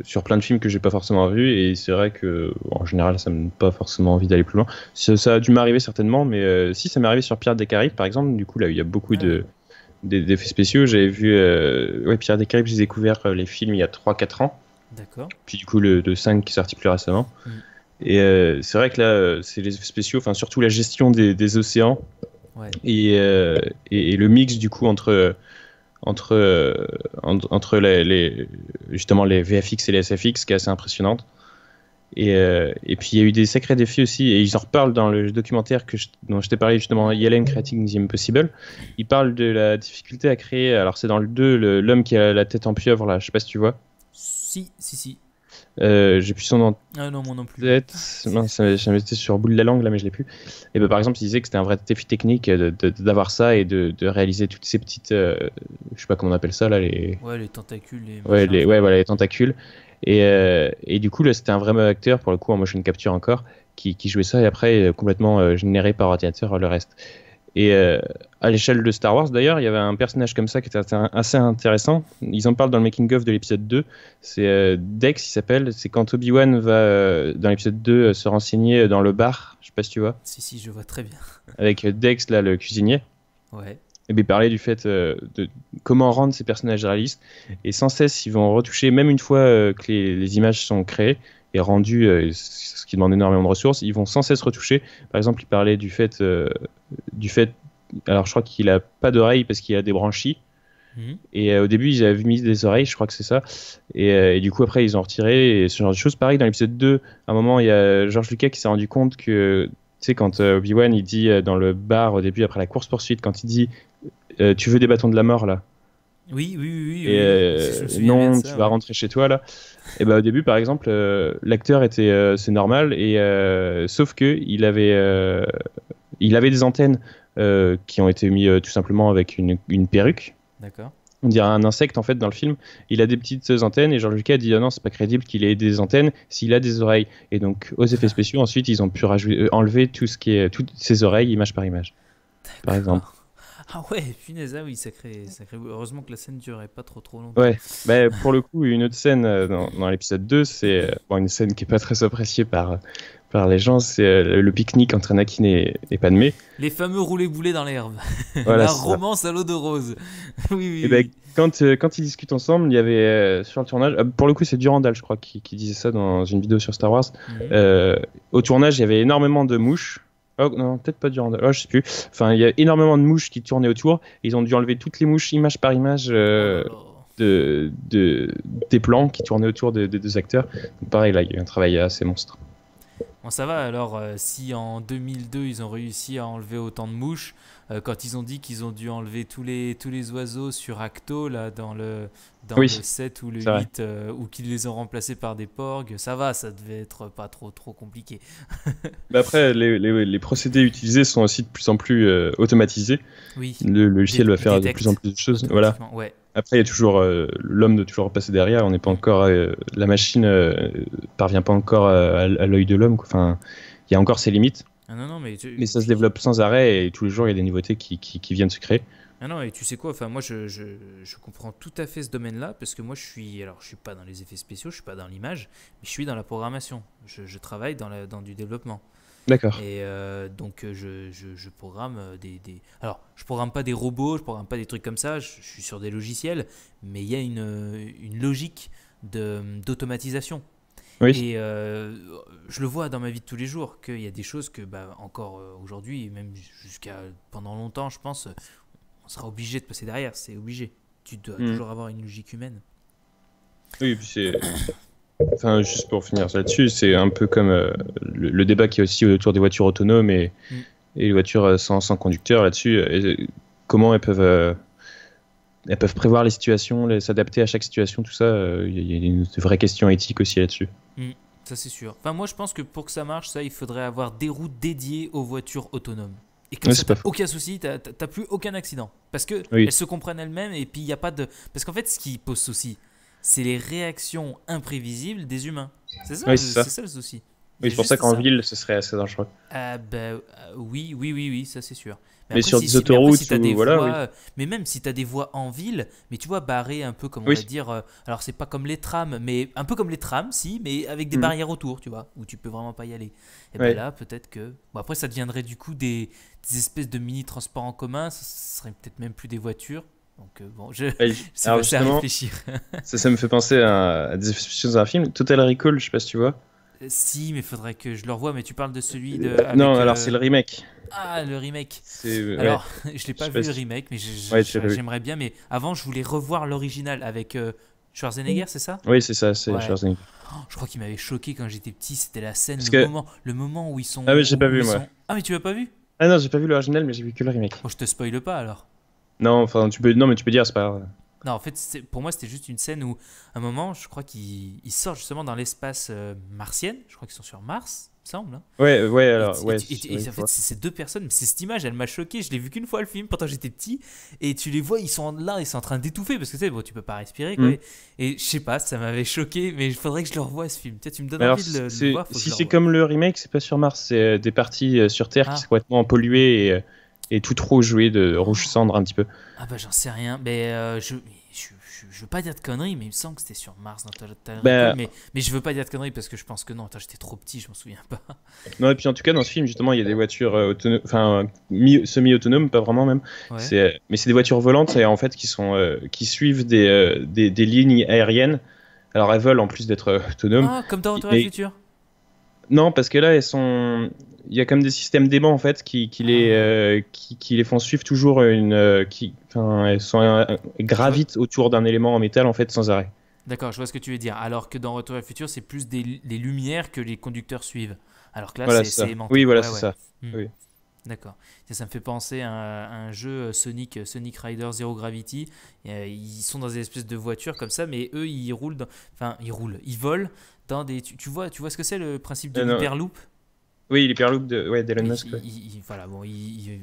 sur plein de films que j'ai pas forcément vu et c'est vrai que en général ça me donne pas forcément envie d'aller plus loin. Ça, a dû m'arriver certainement, mais si ça m'est arrivé sur Pierre des par exemple, du coup là il y a beaucoup ah de des, effets spéciaux. J'avais vu euh, ouais, j'ai découvert euh, les films il y a 3-4 ans. D'accord. Puis du coup, le, de 5 qui est sorti plus récemment. Mm. Et euh, c'est vrai que là, euh, c'est les effets spéciaux, enfin surtout la gestion des, des océans et, le mix du coup entre. entre, entre les, les, justement les VFX et les SFX qui est assez impressionnante euh, et, puis il y a eu des sacrés défis aussi, et ils en reparlent dans le documentaire que dont je t'ai parlé justement, Yellen Creating the Impossible. Ils parlent de la difficulté à créer, alors c'est dans le 2, l'homme qui a la tête en pieuvre là, je sais pas si tu vois. Si, si, si. Euh, j'ai plus son nom. Ah non, mon non plus. été sur boule bout de la langue là, mais je l'ai plus. Et ben, par exemple, il disait que c'était un vrai défi technique d'avoir ça et de, de, réaliser toutes ces petites. Euh, je sais pas comment on appelle ça là. Les... Ouais, les tentacules. Les ouais, les, ouais, voilà, les tentacules. Euh, et, du coup, là, c'était un vrai acteur, pour le coup, en motion capture encore, qui, jouait ça et après, euh, complètement euh, généré par ordinateur le reste. Et à l'échelle de Star Wars, d'ailleurs, il y avait un personnage comme ça qui était assez intéressant. Ils en parlent dans le making-of de l'épisode 2. C'est Dex, il s'appelle. C'est quand Obi-Wan va, dans l'épisode 2, se renseigner dans le bar. Je sais pas si tu vois. Si, si, je vois très bien. Avec Dex, là, le cuisinier. Ouais. Eh bien parler du fait euh, de comment rendre ces personnages réalistes. Et sans cesse, ils vont retoucher, même une fois euh, que les, images sont créées et rendues, euh, ce qui demande énormément de ressources, ils vont sans cesse retoucher. Par exemple, il parlait du fait, du fait, alors je crois qu'il a pas d'oreilles parce qu'il a des branchies. Mhm. Et au début, ils avaient mis des oreilles, je crois que c'est ça. Et, du coup, après, ils ont retiré ce genre de choses. Pareil, dans l'épisode 2, à un moment, il y a Georges Lucas qui s'est rendu compte que tu sais, quand euh, Obi-Wan, il dit euh, dans le bar au début, après la course-poursuite, quand il dit euh, Tu veux des bâtons de la mort là oui, oui, oui. oui. Et, non, tu vas rentrer chez toi là. et ben au début, par exemple, l'acteur était, c'est normal, et sauf que il avait, il avait des antennes qui ont été mis tout simplement avec une, une perruque. D'accord on dirait un insecte en fait dans le film, il a des petites antennes et Jean-Luc a dit ah non c'est pas crédible qu'il ait des antennes s'il a des oreilles et donc aux effets ah. spéciaux ensuite ils ont pu rajouter, euh, enlever tout ce qui est toutes ses oreilles image par image par exemple. Ah ouais, punaise, ah oui, sacré, sacré. Heureusement que la scène durait pas trop trop longtemps. Ouais, bah, pour le coup, une autre scène euh, dans, l'épisode 2, c'est euh, une scène qui est pas très appréciée par, par les gens, c'est euh, le pique-nique entre Anakin et, et Padmé. Les fameux roulés-boulés dans l'herbe. La romance à l'eau de rose. Eh ben, quand, euh, quand ils discutent ensemble, il y avait euh, sur le tournage, pour le coup c'est Durandal je crois qui, disait ça dans une vidéo sur Star Wars, mhm. au tournage il y avait énormément de mouches. Oh, non, peut-être pas Durandal, oh, je sais plus. Enfin, il y a énormément de mouches qui tournaient autour. Ils ont dû enlever toutes les mouches image par image oh. de, des plans qui tournaient autour des deux acteurs. pareil, là, il y a un travail assez monstre. Bon, ça va, alors euh, si en 2002 ils ont réussi à enlever autant de mouches, euh, quand ils ont dit qu'ils ont dû enlever tous les, tous les oiseaux sur Acto, là, dans le, dans le 7 ou le 8, euh, ou qu'ils les ont remplacés par des porgs, ça va, ça devait être pas trop, trop compliqué. Mais après, les, procédés utilisés sont aussi de plus en plus automatisés. Oui. Le, logiciel va faire de plus en plus de choses. Voilà. Après, il y a toujours euh, l'homme de toujours passer derrière. On n'est pas encore, euh, la machine euh, parvient pas encore à, l'œil de l'homme. Enfin, il y a encore ses limites. Ah mais, ça se développe sans arrêt et tous les jours il y a des nouveautés qui, viennent se créer. Ah non, et tu sais quoi, enfin moi je, comprends tout à fait ce domaine-là parce que moi je suis alors je suis pas dans les effets spéciaux, je suis pas dans l'image, mais je suis dans la programmation. Je, travaille dans, dans du développement. D'accord. Et euh, donc euh, je, programme euh, des, Alors je programme pas des robots, je programme pas des trucs comme ça, je, suis sur des logiciels, mais il y a une, une logique d'automatisation. Oui. Et je le vois dans ma vie de tous les jours, qu'il y a des choses que bah, encore aujourd'hui, même jusqu'à pendant longtemps, je pense, on sera obligé de passer derrière, c'est obligé. Tu dois hmm. toujours avoir une logique humaine. Oui, c'est... Enfin, juste pour finir là-dessus, c'est un peu comme euh, le, débat qui est aussi autour des voitures autonomes et, mm. les voitures euh, sans, conducteur là-dessus. Euh, comment elles peuvent, peuvent prévoir les situations, s'adapter à chaque situation, tout ça. Il y, a une vraie question éthique aussi là-dessus. Mm. Ça, c'est sûr. Enfin, moi, je pense que pour que ça marche, ça, il faudrait avoir des routes dédiées aux voitures autonomes. Et comme ça, aucun souci, t'as plus aucun accident. Parce que se comprennent elles-mêmes et puis il n'y a pas de. Parce qu'en fait, ce qui pose souci, c'est les réactions imprévisibles des humains. C'est ça, c'est ça. aussi. Oui, c'est pour ça qu'en ville, ce serait assez dangereux. Ah bah, euh, oui, oui, oui, oui, ça c'est sûr. Mais, sur des autoroutes ou voilà. Euh, mais même si tu as des voies en ville, mais tu vois, barrées un peu comme on va dire. Euh, alors c'est pas comme les trams, mais un peu comme les trams, si, mais avec des mm. barrières autour, tu vois, où tu peux vraiment pas y aller. Et ben là, peut-être que. Bon, après, ça deviendrait du coup des, espèces de mini transports en commun, ce serait peut-être même plus des voitures. Donc euh, bon, je, ça me ça, me fait penser à, à des dans un film, Total Recall, je sais pas si tu vois. Euh, si, mais faudrait que je le revoie, mais tu parles de celui de... Euh, non, alors c'est le remake. Ah, le remake. Alors, je l'ai pas vu le remake, mais j'aimerais bien, mais avant je voulais revoir l'original avec Schwarzenegger, c'est ça Oui, c'est ça, c'est Schwarzenegger. Oh, je crois qu'il m'avait choqué quand j'étais petit, c'était la scène, le, moment, où ils sont... Ah oui, j'ai pas vu, moi. Ah, mais tu l'as pas vu Ah non, j'ai pas vu l'original, mais j'ai vu que le remake. Bon je te spoile pas alors. Non, enfin, tu peux, non, mais tu peux dire, c'est pas. Non, en fait, pour moi, c'était juste une scène où, à un moment, je crois qu'ils sortent justement dans l'espace martien euh, martienne. Je crois qu'ils sont sur Mars, il me semble. Hein. Ouais, ouais, alors, et, ouais. en fait, c'est ces deux personnes, mais c'est cette image, elle m'a choqué. Je l'ai vu qu'une fois le film, pourtant j'étais petit. Et tu les vois, ils sont là, ils sont en train d'étouffer parce que tu sais, bon, tu peux pas respirer. Hmm. Et je sais pas, ça m'avait choqué, mais il faudrait que je le revoie ce film. Tu, tu me donnes envie de le, voir. si c'est comme le remake, c'est pas sur Mars, c'est euh, des parties euh, sur Terre qui ah. sont complètement polluées et et tout rouge, joué de rouge cendre un petit peu. Ah bah j'en sais rien, euh, mais je, je, je, veux pas dire de conneries, mais il me semble que c'était sur Mars dans ta, ta bah, mais, je veux pas dire de conneries parce que je pense que non, j'étais trop petit, je m'en souviens pas. Non, et puis en tout cas, dans ce film, justement, il y a des voitures euh, enfin, euh, semi-autonomes, pas vraiment même, mais c'est des voitures volantes en fait qui, sont, qui suivent des, des, lignes aériennes. Alors elles veulent en plus d'être autonomes. Ah, comme dans Retour futur. Non, parce que là, elles sont... il y a comme des systèmes d'aimants en fait qui, les, ah. euh, qui, les font suivre toujours une. Euh, qui, euh, elles gravitent autour d'un élément en métal en fait sans arrêt. D'accord, je vois ce que tu veux dire. Alors que dans Retour à futur, c'est plus des, les lumières que les conducteurs suivent. Alors que là, c'est aimanté. Oui, voilà, c'est ça. Hmm. D'accord. Ça, me fait penser à un, jeu Sonic, Sonic Rider Zero Gravity. Ils sont dans des espèces de voitures comme ça, mais eux, ils roulent, enfin, ils roulent, ils volent tu, vois, tu vois ce que c'est le principe de euh, l'hyperloop oui, l'hyperloop de, ouais, d'Elon Musk. Il, voilà, bon, euh,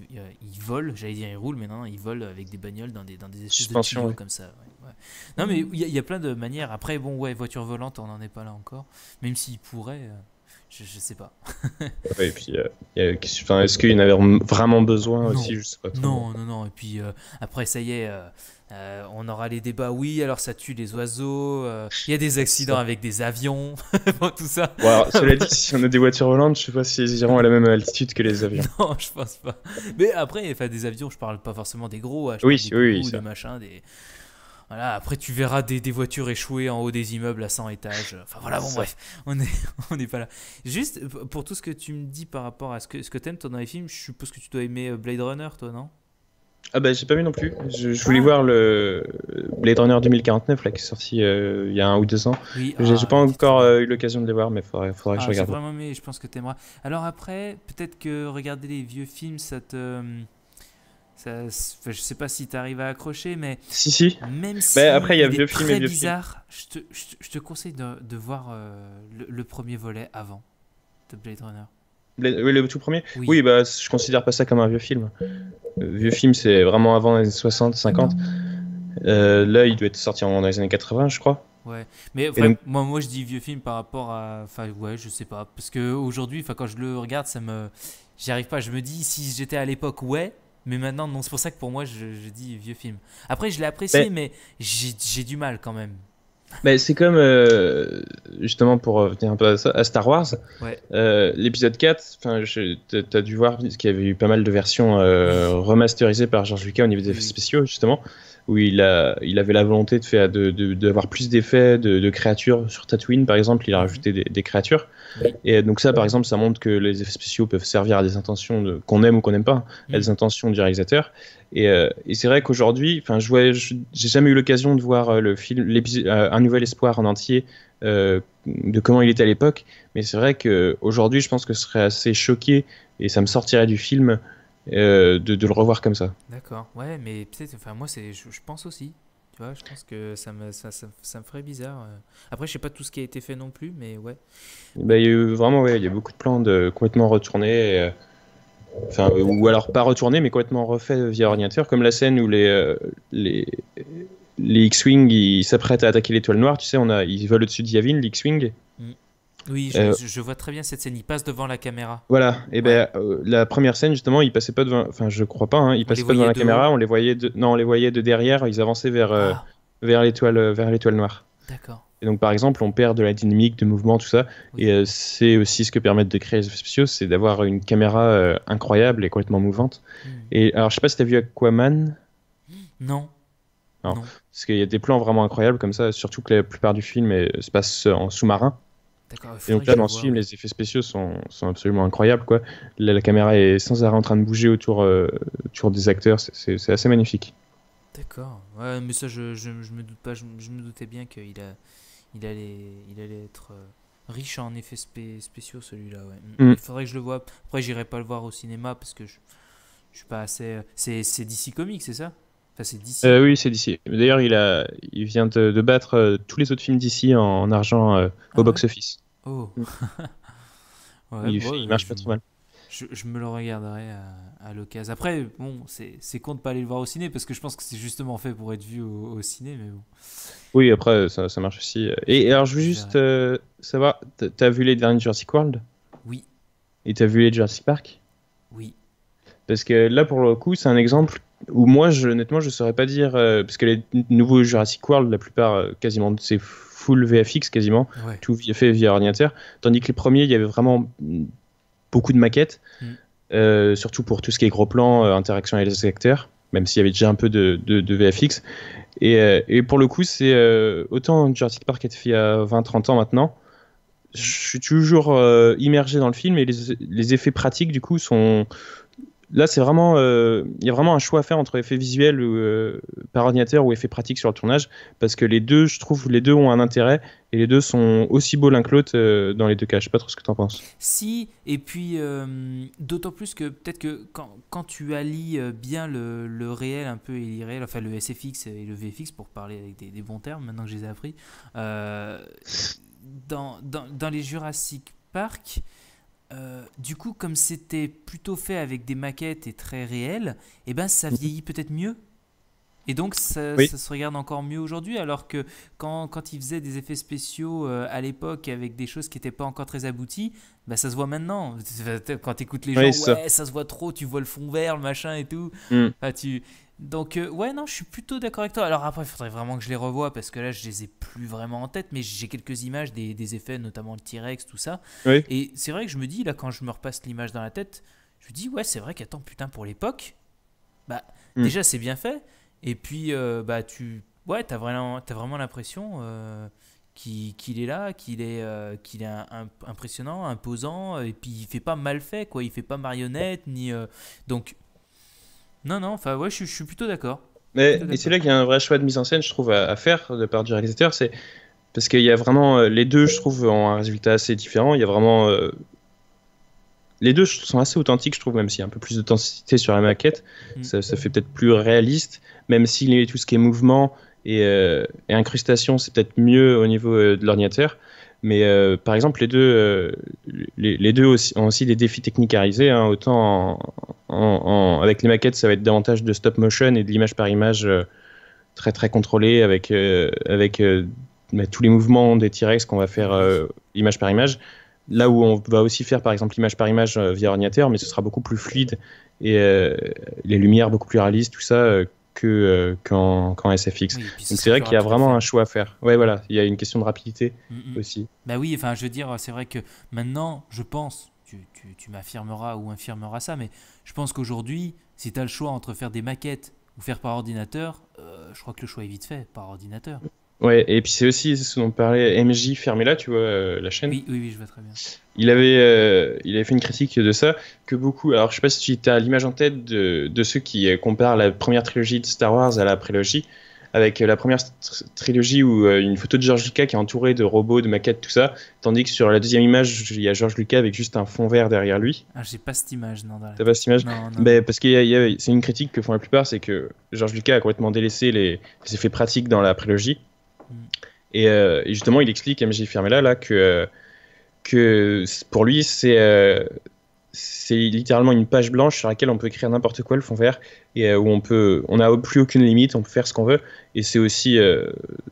vole, j'allais dire il roule, mais non, il vole avec des bagnoles dans des, dans des espèces de comme ça. non, mais il y, y, a plein de manières. Après, bon, ouais, voiture volante, on n'en est pas là encore. Même s'il pourrait, euh, je, sais pas. et puis, euh, est-ce qu'il en avait vraiment besoin aussi je Non, non, non. Et puis, euh, après, ça y est, euh, on aura les débats. Oui, alors ça tue les oiseaux. Il y a des accidents avec des avions. bon, tout ça. cela dit, si on a des voitures volantes, je sais pas si ils iront à la même altitude que les avions. non, je pense pas. Mais après, des avions, je parle pas forcément des gros. Hein, oui, oui, oui, machins, des. Voilà, après tu verras des, des, voitures échouées en haut des immeubles à 100 étages. Enfin voilà, bon bref, on n'est on est pas là. Juste pour tout ce que tu me dis par rapport à ce que, ce que t'aimes dans les films, je suppose que tu dois aimer euh, Blade Runner toi, non ah bah j'ai pas vu non plus. Je, voulais voir le euh, Blade Runner 2049 là qui est sorti euh, il y a un ou deux ans. j'ai ah, pas encore eu l'occasion de les voir mais faudrait, faudrait que je ah, regarde. vraiment mais je pense que t'aimeras. Alors après peut-être que regarder les vieux films ça te je sais pas si tu arrives à accrocher, mais. Si, si. Même bah, si. après, il y a vieux film bizarre, Je, te, je, te conseille de, de voir euh, le, premier volet avant de Blade Runner. oui, le tout premier Oui, bah, je considère pas ça comme un vieux film. Euh, vieux film, c'est vraiment avant les 60, 50. Euh, là, il doit être sorti en les années 80, je crois. Ouais, mais moi, moi je dis vieux film par rapport à. Enfin, ouais, je sais pas. Parce qu'aujourd'hui, quand je le regarde, ça me. J'y arrive pas. Je me dis, si j'étais à l'époque, ouais, mais maintenant, non, c'est pour ça que pour moi, je, dis vieux film. Après, je l'ai apprécié, mais, j'ai du mal quand même. mais c'est comme, euh, justement, pour revenir un peu à, Star Wars, euh, l'épisode 4, tu as dû voir, qu'il y avait eu pas mal de versions euh, remasterisées par George Lucas au niveau des effets spéciaux, justement, où il, a, il avait la volonté d'avoir de, faire, de, plus d'effets, de, créatures. Sur Tatooine, par exemple, il a rajouté mhm. des créatures. Et donc ça, par exemple, ça montre que les effets spéciaux peuvent servir à des intentions qu'on aime ou qu'on n'aime pas, à des mm. intentions du réalisateur. Euh, et, c'est vrai qu'aujourd'hui, enfin, je j'ai jamais eu l'occasion de voir euh, le film, euh, Un Nouvel Espoir en entier, de comment il était à l'époque. Mais c'est vrai qu'aujourd'hui, je pense que ce serait assez choqué et ça me sortirait du film de, le revoir comme ça. D'accord, ouais, mais enfin, moi, je pense aussi je pense que ça me, ça, ça, me ferait bizarre. Euh. Après, je sais pas tout ce qui a été fait non plus, mais ouais. Bah, il y a eu vraiment, ouais, il y a beaucoup de plans de complètement retournés. Euh, enfin, ou alors pas retournés, mais complètement refait via ordinateur, comme la scène où les, euh, les, les X-Wing s'apprêtent à attaquer l'étoile noire. Tu sais, on a, ils volent au-dessus de Yavin, l'X-Wing. Mm. Oui, euh, je, vois très bien cette scène. Il passe devant la caméra. Voilà. Et eh bien ben euh, la première scène justement, il passait pas devant. Enfin, je crois pas. Hein, il passait pas devant la caméra. On les voyait. De... Non, on les voyait de derrière. Ils avançaient vers euh, ah. vers l'étoile vers l'étoile noire. D'accord. Et donc par exemple, on perd de la dynamique, de mouvement, tout ça. Et c'est aussi ce que permettent de créer les spéciaux, c'est d'avoir une caméra incroyable et complètement mouvante. Hmm. Et alors, je sais pas si t'as vu Aquaman. Non. non. Parce qu'il y a des plans vraiment incroyables comme ça, surtout que la plupart du film se passe en sous-marin. Et donc là, dans ce film, les effets spéciaux sont, sont absolument incroyables. Quoi. la caméra est sans arrêt en train de bouger autour, euh, autour des acteurs. C'est assez magnifique. D'accord. mais ça, je, je, me doute pas. Je, me doutais bien qu'il a, il allait, il allait être euh, riche en effets spéciaux, celui-là. Ouais. Mm. Mm. Il faudrait que je le voie. Après, j'irai pas le voir au cinéma parce que je, je suis pas assez. Euh, c'est DC Comics, c'est ça c'est euh, oui, c'est d'ici. D'ailleurs, il, a, il vient de, battre euh, tous les autres films d'ici en, argent euh, ah au box-office. Oh. Mm. il, marche pas trop mal. Je, me le regarderai à, l'occasion. Après, bon, c'est con de pas aller le voir au ciné parce que je pense que c'est justement fait pour être vu au, ciné, Oui, après, ça, marche aussi. Et, alors, je veux juste euh, tu t'as vu les derniers Jurassic World Oui. Et t'as vu les Jurassic Park Oui. Parce que là, pour le coup, c'est un exemple ou moi, je, honnêtement, je saurais pas dire, euh, parce que les nouveaux Jurassic World, la plupart, euh, quasiment, c'est full VFX quasiment, tout fait via ordinateur, tandis que les premiers, il y avait vraiment mm, beaucoup de maquettes, mm. euh, surtout pour tout ce qui est gros plan, interaction avec les acteurs, même s'il y avait déjà un peu de, de, VFX. Et, et, pour le coup, c'est autant Jurassic Park est fait il y a 20-30 ans maintenant, je suis toujours immergé dans le film et les, les, effets pratiques du coup sont Là, c'est vraiment, euh, il y a vraiment un choix à faire entre effet visuel par ordinateur ou euh, effet pratique sur le tournage, parce que les deux, je trouve, les deux ont un intérêt et les deux sont aussi beaux l'un que l'autre euh, dans les deux cas. Je sais pas trop ce que tu en penses. Si, et puis d'autant plus que peut-être que quand, quand, tu allies bien le, le, réel un peu et l'irréel, enfin le SFX et le VFX pour parler avec des, bons termes, maintenant que je les ai appris, dans, dans, dans, les Jurassic Park. Euh, du coup, comme c'était plutôt fait avec des maquettes et très réel, eh ben ça mhm. vieillit peut-être mieux. Et donc ça, se regarde encore mieux aujourd'hui, alors que quand, quand ils faisaient des effets spéciaux euh, à l'époque avec des choses qui n'étaient pas encore très abouties, bah ça se voit maintenant. Quand tu écoutes les gens, ça. ouais, ça se voit trop, tu vois le fond vert, le machin et tout. Mm. Ah, tu, donc euh, ouais non je suis plutôt d'accord avec toi. Alors après il faudrait vraiment que je les revoie parce que là je les ai plus vraiment en tête mais j'ai quelques images des, des effets notamment le T-Rex tout ça. Et c'est vrai que je me dis là quand je me repasse l'image dans la tête je me dis ouais c'est vrai qu'attends putain pour l'époque bah hmm. déjà c'est bien fait et puis euh, bah tu ouais t'as vraiment as vraiment l'impression euh, qu'il est là qu'il est est impressionnant imposant et puis il fait pas mal fait quoi il fait pas marionnette ni donc non, non, enfin, ouais, je, suis plutôt d'accord. Mais c'est là qu'il y a un vrai choix de mise en scène, je trouve, à, faire de part du réalisateur. C'est parce qu'il y a vraiment euh, les deux, je trouve, ont un résultat assez différent. Il y a vraiment euh, les deux sont assez authentiques, je trouve, même s'il y a un peu plus d'authenticité sur la maquette, mm. ça, fait peut-être plus réaliste. Même si tout ce qui est mouvement euh, et, incrustation, c'est peut-être mieux au niveau de l'ordinateur. Mais euh, par exemple, les deux, euh, ont aussi des défis technicarisés. Hein, autant avec les maquettes, ça va être davantage de stop motion et de l'image par image euh, très très contrôlée avec, bah, tous les mouvements des T-Rex qu'on va faire image par image. Là où on va aussi faire par exemple image par image via ordinateur, mais ce sera beaucoup plus fluide et les lumières beaucoup plus réalistes, tout ça que euh, qu'en SFX. c'est vrai qu'il y a vraiment un choix à faire. Ouais, voilà, il y a une question de rapidité mm, mm. aussi. Bah oui, enfin, je veux dire, c'est vrai que maintenant, je pense, tu, m'affirmeras ou infirmeras ça, mais je pense qu'aujourd'hui, si tu as le choix entre faire des maquettes ou faire par ordinateur, euh, je crois que le choix est vite fait, par ordinateur. Ouais, et puis c'est aussi ce dont parlait MJ Fermela, tu vois, euh, la chaîne. Oui, oui, je vois très bien. Il avait, euh, il avait fait une critique de ça, que beaucoup. Alors, je sais pas si tu as l'image en tête de, ceux qui euh, comparent la première trilogie de Star Wars à la prélogie, avec la première trilogie où une photo de George Lucas qui est entouré de robots, de maquettes, tout ça, tandis que sur la deuxième image, il y a George Lucas avec juste un fond vert derrière lui. Ah, j'ai pas cette image, non. T'as pas cette image non, non. Ben, parce que c'est une critique que font la plupart, c'est que George Lucas a complètement délaissé les effets pratiques dans la prélogie euh, et, justement, il explique, j'ai fermé là, que, euh, pour lui, euh, c'est littéralement une page blanche sur laquelle on peut écrire n'importe quoi le fond vert et où on peut on n'a plus aucune limite on peut faire ce qu'on veut et c'est aussi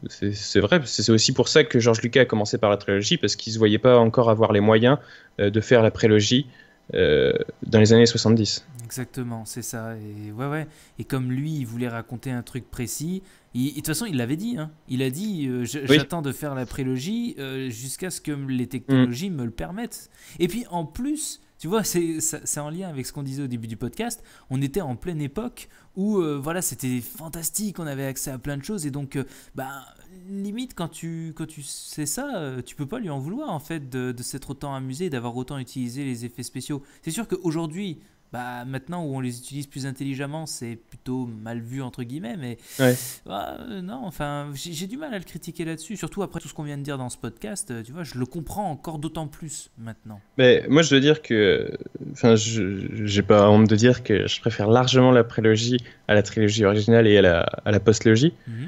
c'est vrai c'est aussi pour ça que Georges Lucas a commencé par la trilogie parce qu'il se voyait pas encore avoir les moyens de faire la prélogie euh, dans les années 70. Exactement, c'est ça. Et, ouais, ouais. et comme lui, il voulait raconter un truc précis, de toute façon, il l'avait dit. Hein. Il a dit euh, J'attends de faire la prélogie euh, jusqu'à ce que les technologies mm. me le permettent. Et puis en plus, tu vois, c'est en lien avec ce qu'on disait au début du podcast. On était en pleine époque où euh, voilà, c'était fantastique, on avait accès à plein de choses et donc, euh, bah, limite, quand tu, quand tu sais ça, euh, tu peux pas lui en vouloir en fait de, de s'être autant amusé, d'avoir autant utilisé les effets spéciaux. C'est sûr qu'aujourd'hui, bah, maintenant où on les utilise plus intelligemment, c'est plutôt mal vu entre guillemets, mais ouais. Bah, euh, non, enfin, j'ai du mal à le critiquer là-dessus, surtout après tout ce qu'on vient de dire dans ce podcast, euh, tu vois, je le comprends encore d'autant plus maintenant. Mais moi, je veux dire que, enfin, j'ai pas honte de dire que je préfère largement la prélogie à la trilogie originale et à la, postlogie. Mhm.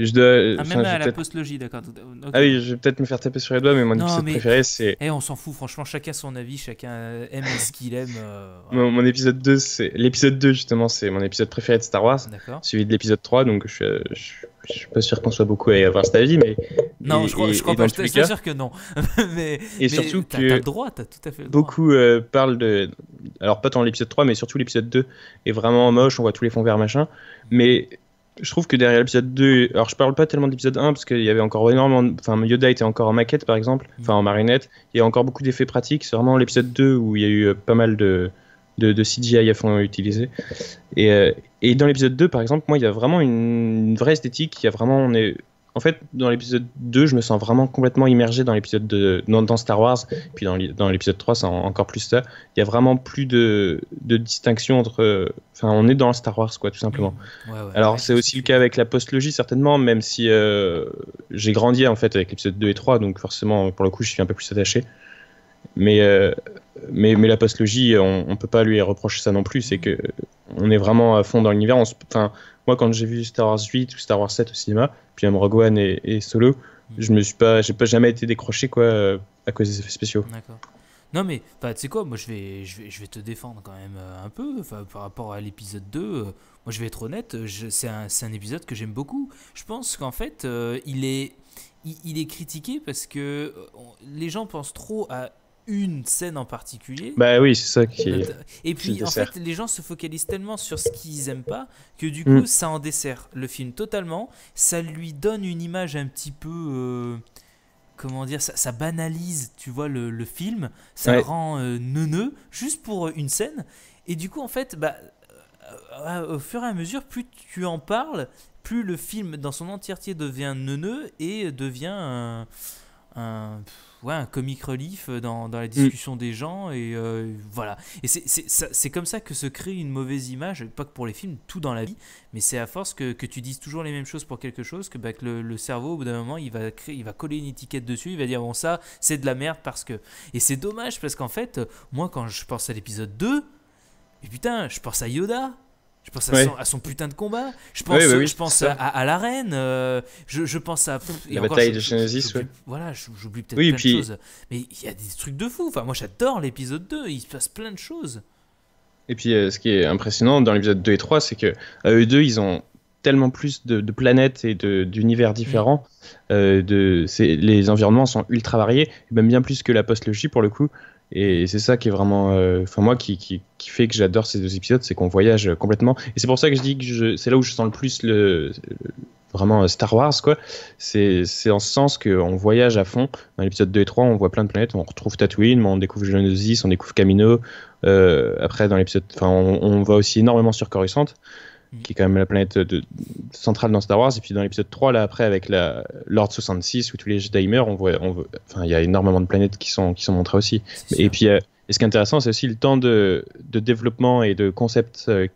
Je dois. Ah, même à la d'accord. Ah oui, je vais peut-être me faire taper sur les doigts, mais mon épisode préféré, c'est. Eh, on s'en fout, franchement, chacun son avis, chacun aime ce qu'il aime. Euh, mon, épisode 2, c'est. L'épisode 2, justement, c'est mon épisode préféré de Star Wars. Suivi de l'épisode 3, donc je suis, pas sûr qu'on soit beaucoup à avoir cet avis, mais. Non, je crois, je crois pas, je suis sûr que non. mais, et surtout que. T'as le droit, tout à fait Beaucoup euh, parlent de. Alors, pas tant l'épisode 3, mais surtout l'épisode 2 est vraiment moche, on voit tous les fonds verts, machin. Mais je trouve que derrière l'épisode 2, alors je parle pas tellement d'épisode 1 parce qu'il y avait encore énormément. Enfin, Yoda était encore en maquette par exemple, mm. enfin en marionnette. Il y a encore beaucoup d'effets pratiques. C'est vraiment l'épisode 2 où il y a eu euh, pas mal de, de, CGI à fond utilisé. Et, euh, dans l'épisode 2, par exemple, moi, il y a vraiment une, vraie esthétique. Il y a vraiment. On est, en fait, dans l'épisode 2, je me sens vraiment complètement immergé dans l'épisode de dans, Star Wars, puis dans, l'épisode 3, c'est encore plus ça. Il y a vraiment plus de, distinction entre. Enfin, on est dans Star Wars, quoi, tout simplement. Alors, c'est aussi le cas avec la postlogie, certainement, même si euh, j'ai grandi en fait avec l'épisode 2 et 3, donc forcément, pour le coup, je suis un peu plus attaché. Mais, euh, mais, mais, la postlogie, on ne peut pas lui reprocher ça non plus. C'est que on est vraiment à fond dans l'univers. Enfin, moi, quand j'ai vu Star Wars 8 ou Star Wars 7 au cinéma, puis même Rogue One et, Solo, mm. je me suis pas, j'ai pas jamais été décroché quoi euh, à cause des effets spéciaux. D'accord. Non mais, bah, tu sais quoi, moi je vais, je vais, je vais te défendre quand même euh, un peu par rapport à l'épisode 2. Euh, moi je vais être honnête, c'est un, un, épisode que j'aime beaucoup. Je pense qu'en fait, il est, il, est critiqué parce que les gens pensent trop à une scène en particulier. Bah oui, c'est ça qui bah, Et puis en fait, les gens se focalisent tellement sur ce qu'ils aiment pas que du hmm. coup, ça en dessert le film totalement. Ça lui donne une image un petit peu. Euh, comment dire ça, banalise, tu vois, le, film. Ça le rend euh, juste pour euh, une scène. Et du coup, en fait, bah, euh, au fur et à mesure, plus tu en parles, plus le film dans son entièreté devient neuneux et devient un un comic relief euh, dans, la mm. discussion des gens. Et euh, voilà. Et c'est comme ça que se crée une mauvaise image, pas que pour les films, tout dans la vie. Mais c'est à force que, tu dises toujours les mêmes choses pour quelque chose que, bah, le, cerveau, au bout d'un moment, il va, il va coller une étiquette dessus. Il va dire, bon, ça, c'est de la merde parce que. Et c'est dommage parce qu'en fait, euh, moi, quand je pense à l'épisode 2, et putain, je pense à Yoda. Je pense à, son, putain de combat. Je pense, bah euh, je pense à, à, la je, pense à. la bataille de Genesis, Voilà, j'oublie peut-être plein de choses. Mais il y a des trucs de fou. Enfin, moi, j'adore l'épisode 2. Il se passe plein de choses. Et puis, euh, ce qui est impressionnant dans l'épisode 2 et 3, c'est que à eux deux, ils ont tellement plus de, planètes et d'univers différents. Euh, de, les environnements sont ultra variés, même bien plus que la post-logie pour le coup. Et, c'est ça qui est vraiment, euh, enfin moi, qui, qui, qui, fait que j'adore ces deux épisodes, c'est qu'on voyage euh, complètement. Et c'est pour ça que je dis que c'est là où je sens le plus le, vraiment euh, Star Wars, quoi. C'est en ce sens qu'on voyage à fond. Dans l'épisode 2 et 3, on voit plein de planètes, on retrouve Tatooine, on découvre Genesis, on découvre Kamino après, dans l'épisode, enfin, on, on, va aussi énormément sur Coruscant qui est quand même la planète de, centrale dans Star Wars. Et puis dans l'épisode 3, là après, avec la Lord 66, où tous les Jedi meurent, on voit, on voit, enfin, il y a énormément de planètes qui sont, qui sont montrées aussi. Et puis, euh, ce qui est intéressant, c'est aussi le temps de, de, développement et de concept euh,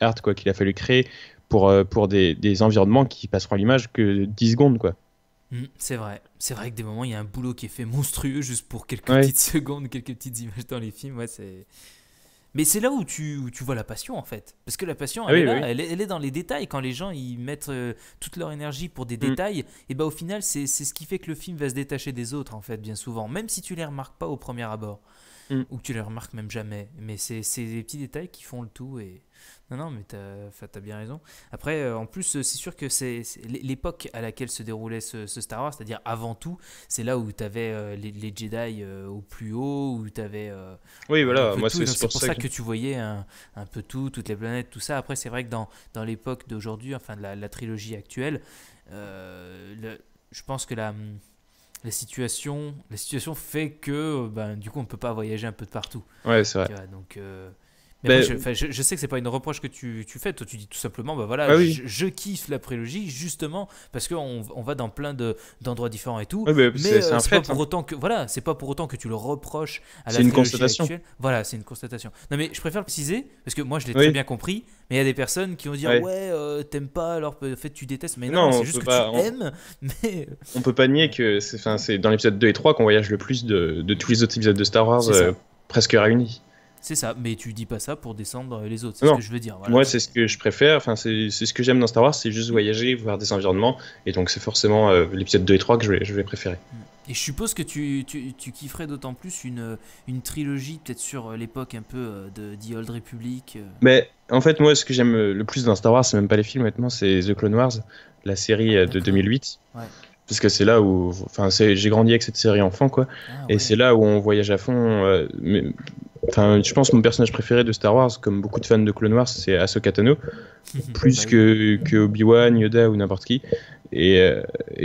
art quoi qu'il a fallu créer pour, euh, pour des, des, environnements qui passeront à l'image que 10 secondes, quoi. Mm, c'est vrai, c'est vrai que des moments il y a un boulot qui est fait monstrueux juste pour quelques petites secondes, quelques petites images dans les films. Ouais, c'est mais c'est là où tu, tu vois la passion en fait. Parce que la passion, ah elle, est, là, elle, est dans les détails. Quand les gens ils mettent euh, toute leur énergie pour des mm. détails, et bah, au final, c'est ce qui fait que le film va se détacher des autres en fait, bien souvent. Même si tu les remarques pas au premier abord. Mm. Ou que tu les remarques même jamais. Mais c'est les petits détails qui font le tout. Et, non, non, mais t'as as bien raison. Après, euh, en plus, euh, c'est sûr que c'est l'époque à laquelle se déroulait ce, Star Wars, c'est-à-dire avant tout, c'est là où t'avais euh, les, Jedi au plus haut, où t'avais. oui, voilà, moi c'est pour, ça que... tu voyais un, un, peu tout, toutes les planètes, tout ça. Après, c'est vrai que dans, dans l'époque d'aujourd'hui, enfin de la, trilogie actuelle, je pense que la la situation, la situation fait que ben, du coup on ne peut pas voyager un peu de partout. Ouais, c'est vrai. donc euh, ben, je, sais que c'est pas une reproche que tu, tu, fais. Toi, tu dis tout simplement, bah voilà, ah je, kiffe la prélogie justement parce qu'on on va dans plein d'endroits différents et tout. mais c'est euh, pas pour hein. autant que voilà, c'est pas pour autant que tu le reproches à la une constatation. Voilà, c'est une constatation. Non, mais je préfère le préciser parce que moi, je l'ai très bien compris. Mais il y a des personnes qui vont dire ouais, euh, t'aimes pas, alors en fait tu détestes. Mais non, c'est juste que tu aimes. Mais... Euh, on peut pas nier que c'est dans l'épisode 2 et 3 qu'on voyage le plus de, de, tous les autres épisodes de Star Wars presque réunis. C'est ça, mais tu dis pas ça pour descendre les autres, c'est ce que je veux dire. Moi, c'est ce que je préfère, enfin, c'est ce que j'aime dans Star Wars, c'est juste mm. voyager, voir des environnements, et donc c'est forcément euh, l'épisode 2 et 3 que je vais, préférer. Mm. Et je suppose que tu, tu, tu kifferais d'autant plus une, une trilogie, peut-être sur euh, l'époque un peu euh, de The Old Republic. Mais en fait, moi, ce que j'aime le plus dans Star Wars, c'est même pas les films, Maintenant, c'est The Clone Wars, la série de 2008. Ouais parce que c'est là où, enfin, j'ai grandi avec cette série enfant, quoi, ah et c'est là où on voyage à fond. Euh, enfin, je pense que mon personnage préféré de Star Wars, comme beaucoup de fans de Clone Wars, c'est Ahsoka Tano, plus bah que, que Obi-Wan, Yoda ou n'importe qui. Et, euh,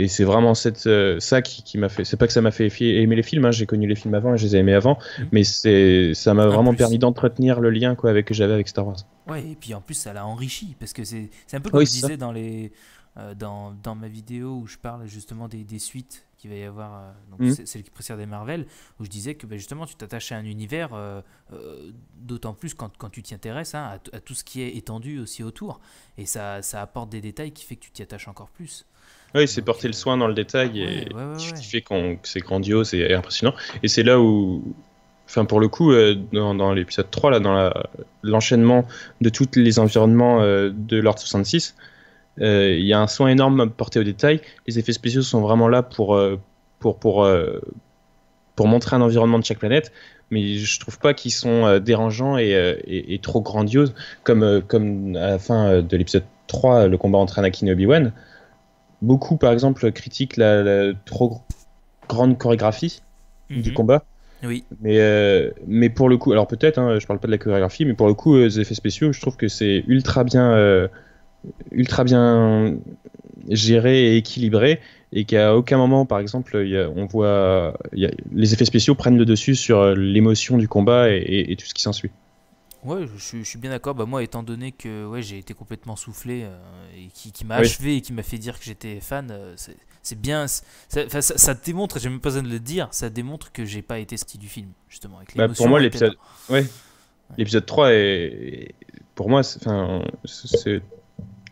c'est vraiment cette, euh, ça qui, m'a fait. C'est pas que ça m'a fait aimer les films, hein. j'ai connu les films avant et je les ai aimés avant, mm. mais c'est, ça m'a ah, vraiment permis d'entretenir le lien quoi, avec, que j'avais avec Star Wars. Ouais, et puis en plus, ça l'a enrichi, parce que c'est, un peu comme je disais dans les euh, dans, dans, ma vidéo où je parle justement des, des suites qui va y avoir, euh, donc mhm. celle qui précède des Marvel, où je disais que ben, justement tu t'attaches à un univers, euh, d'autant plus quand, quand tu t'y intéresses, hein, à, tout ce qui est étendu aussi autour. Et ça, ça apporte des détails qui fait que tu t'y attaches encore plus. Oui, c'est porter le soin dans le détail et qui fait que c'est grandiose et impressionnant. Et c'est là où, enfin pour le coup dans, dans l'épisode 3 là dans l'enchaînement de tous les environnements de l'ordre 66 euh, il y a un soin énorme porté au détail. Les effets spéciaux sont vraiment là pour, euh, pour, pour, euh, pour montrer un environnement de chaque planète, mais je trouve pas qu'ils sont dérangeants et, trop grandioses, comme, comme à la fin de l'épisode 3, le combat entre Anakin et Obi-Wan. Beaucoup, par exemple, critiquent la, trop grande chorégraphie du mhm. combat. Oui. Mais, mais pour le coup, alors peut-être, hein, je parle pas de la chorégraphie, mais pour le coup, les effets spéciaux, je trouve que c'est ultra bien ultra bien géré et équilibré et qu'à aucun moment, par exemple, on voit les effets spéciaux prennent le dessus sur l'émotion du combat et, tout ce qui s'ensuit. Ouais, je, suis bien d'accord. Bah, moi, étant donné que ouais, j'ai été complètement soufflé euh, et qui, m'a achevé et qui m'a fait dire que j'étais fan, euh, c'est bien. Ça, démontre, j'ai même pas besoin de le dire, ça démontre que j'ai pas été style du film, justement. Bah, pour moi, l'épisode ouais, l'épisode 3 est, Pour moi, c'est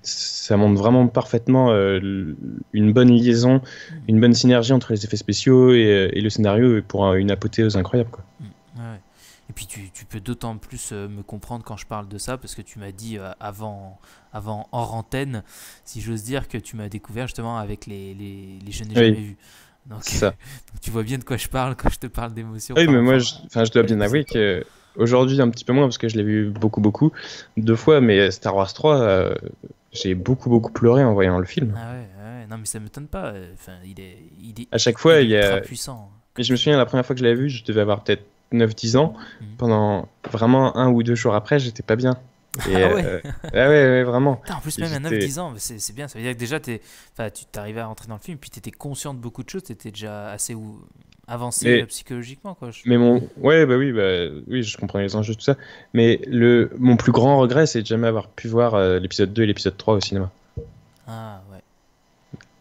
ça montre vraiment parfaitement euh, une bonne liaison, mm. une bonne synergie entre les effets spéciaux et, euh, le scénario pour une apothéose incroyable. Quoi. Mm. Et puis tu, peux d'autant plus euh, me comprendre quand je parle de ça, parce que tu m'as dit avant, avant hors antenne, si j'ose dire, que tu m'as découvert justement avec les, les, les Je vu. Donc, tu vois bien de quoi je parle quand je te parle d'émotion. Oui, mais moi, je, je dois bien avouer que... Aujourd'hui, un petit peu moins, parce que je l'ai vu beaucoup, beaucoup, deux fois, mais Star Wars 3, euh, j'ai beaucoup, beaucoup pleuré en voyant le film. Ah ouais, non, mais ça m'étonne pas. Euh, enfin, il est, il à chaque fois, il, y a... très puissant. Et hein. je me souviens, la première fois que je l'ai vu, je devais avoir peut-être 9-10 ans. Mhm. Pendant vraiment un ou deux jours après, j'étais pas bien. ah, euh, ouais. ouais, vraiment. en plus, même à 9-10 ans, c'est bien. Ça veut dire que déjà, es, tu t'arrivais à rentrer dans le film, puis tu étais conscient de beaucoup de choses, tu étais déjà assez avancé euh, psychologiquement quoi. Mais mon ouais bah oui bah oui je comprends les enjeux tout ça mais le mon plus grand regret c'est de jamais avoir pu voir euh, l'épisode 2 et l'épisode 3 au cinéma. Ah ouais.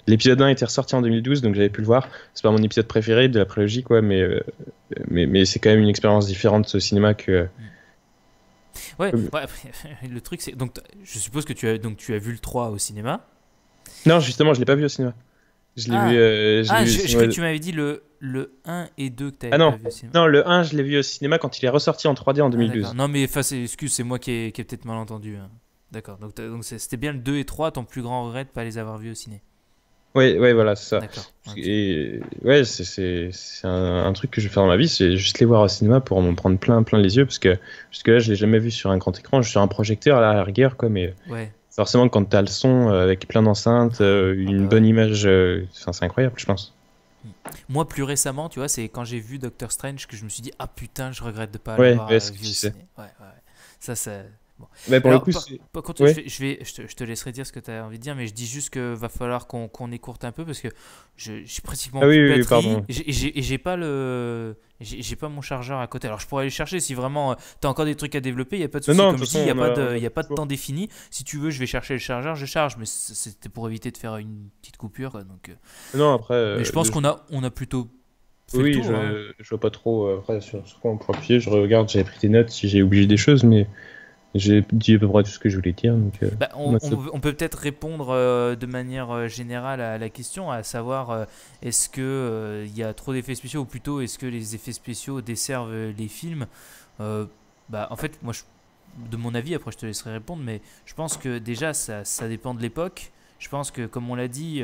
L'épisode 1 était ressorti en 2012 donc j'avais pu le voir, c'est pas mon épisode préféré de la prélogie quoi mais euh, mais, mais c'est quand même une expérience différente au cinéma que mm. ouais, bah, le truc c'est donc je suppose que tu as donc tu as vu le 3 au cinéma. Non, justement, je l'ai pas vu au cinéma. Je l'ai ah. vu. Euh, ah, je, que tu m'avais dit le, le 1 et 2 que tu avais ah non. vu au cinéma. Non, le 1, je l'ai vu au cinéma quand il est ressorti en 3D en 2012. Ah, non, mais excuse, c'est moi qui ai, qui peut-être mal entendu. Hein. D'accord, donc c'était bien le 2 et 3, ton plus grand regret de ne pas les avoir vus au ciné. Oui, ouais, voilà, c'est ça. Et ouais, c'est un, un, truc que je vais faire dans ma vie, c'est juste les voir au cinéma pour m'en prendre plein, plein les yeux, parce que là je l'ai jamais vu sur un grand écran, je sur un projecteur à la guerre quoi, mais. Ouais forcément, quand tu as le son euh, avec plein d'enceintes, euh, une ah bah bonne image, euh, c'est incroyable, je pense. Moi, plus récemment, tu vois, c'est quand j'ai vu Doctor Strange que je me suis dit, ah putain, je regrette de pas ouais, avoir vu au Ouais, ouais. Ça, c'est mais pour je, vais, je, te, je, te, laisserai dire ce que tu as envie de dire, mais je dis juste qu'il va falloir qu'on écourte un peu parce que je, pratiquement ah, oui, et j'ai pas le j'ai pas mon chargeur à côté. Alors je pourrais aller chercher si vraiment euh, tu as encore des trucs à développer, il y a pas de souci comme il n'y a, pas de, y a pas de temps défini. Si tu veux, je vais chercher le chargeur, je charge, mais c'était pour éviter de faire une petite coupure donc euh. Non, après euh, mais je pense qu'on a on a plutôt oui, je, hein. je, vois pas trop après, sur, quoi pourrait appuyer. Je regarde, j'ai pris des notes si j'ai oublié des choses, mais j'ai dit à peu près tout ce que je voulais dire. Euh, bah, on, peut peut-être répondre euh, de manière euh, générale à la question, à savoir est-ce qu'il il y a trop d'effets spéciaux ou plutôt est-ce que les effets spéciaux desservent les films bah, En fait, moi, je, de mon avis, après je te laisserai répondre, mais je pense que déjà ça, ça dépend de l'époque. Je pense que, comme on l'a dit,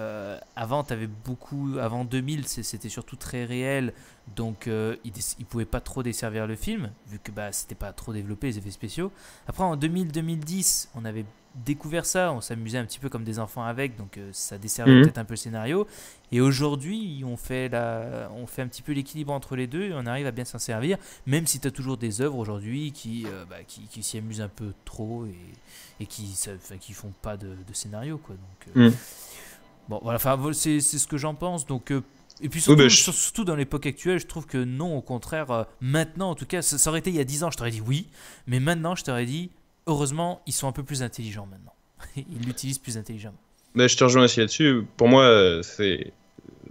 euh, avant, avais beaucoup, avant 2000, c'était surtout très réel, donc euh, ils, il pouvaient pas trop desservir le film, vu que bah, c'était pas trop développé les effets spéciaux. Après, en 2000-2010, on avait découvert ça, on s'amusait un petit peu comme des enfants avec, donc euh, ça desservait mhm. peut-être un peu le scénario. Et aujourd'hui, on fait la, on fait un petit peu l'équilibre entre les deux, et on arrive à bien s'en servir, même si tu as toujours des œuvres aujourd'hui bah, qui, qui, s'y amusent un peu trop et, qui, ça, qui font pas de, scénario, quoi. Donc mhm voilà, enfin, c'est ce que j'en pense. Donc, euh, et puis surtout, dans l'époque actuelle, je trouve que non, au contraire, euh, maintenant en tout cas, ça, aurait été il y a 10 ans, je t'aurais dit oui, mais maintenant, je t'aurais dit, heureusement, ils sont un peu plus intelligents maintenant. ils l'utilisent plus intelligemment. je te rejoins aussi là-dessus. Pour moi,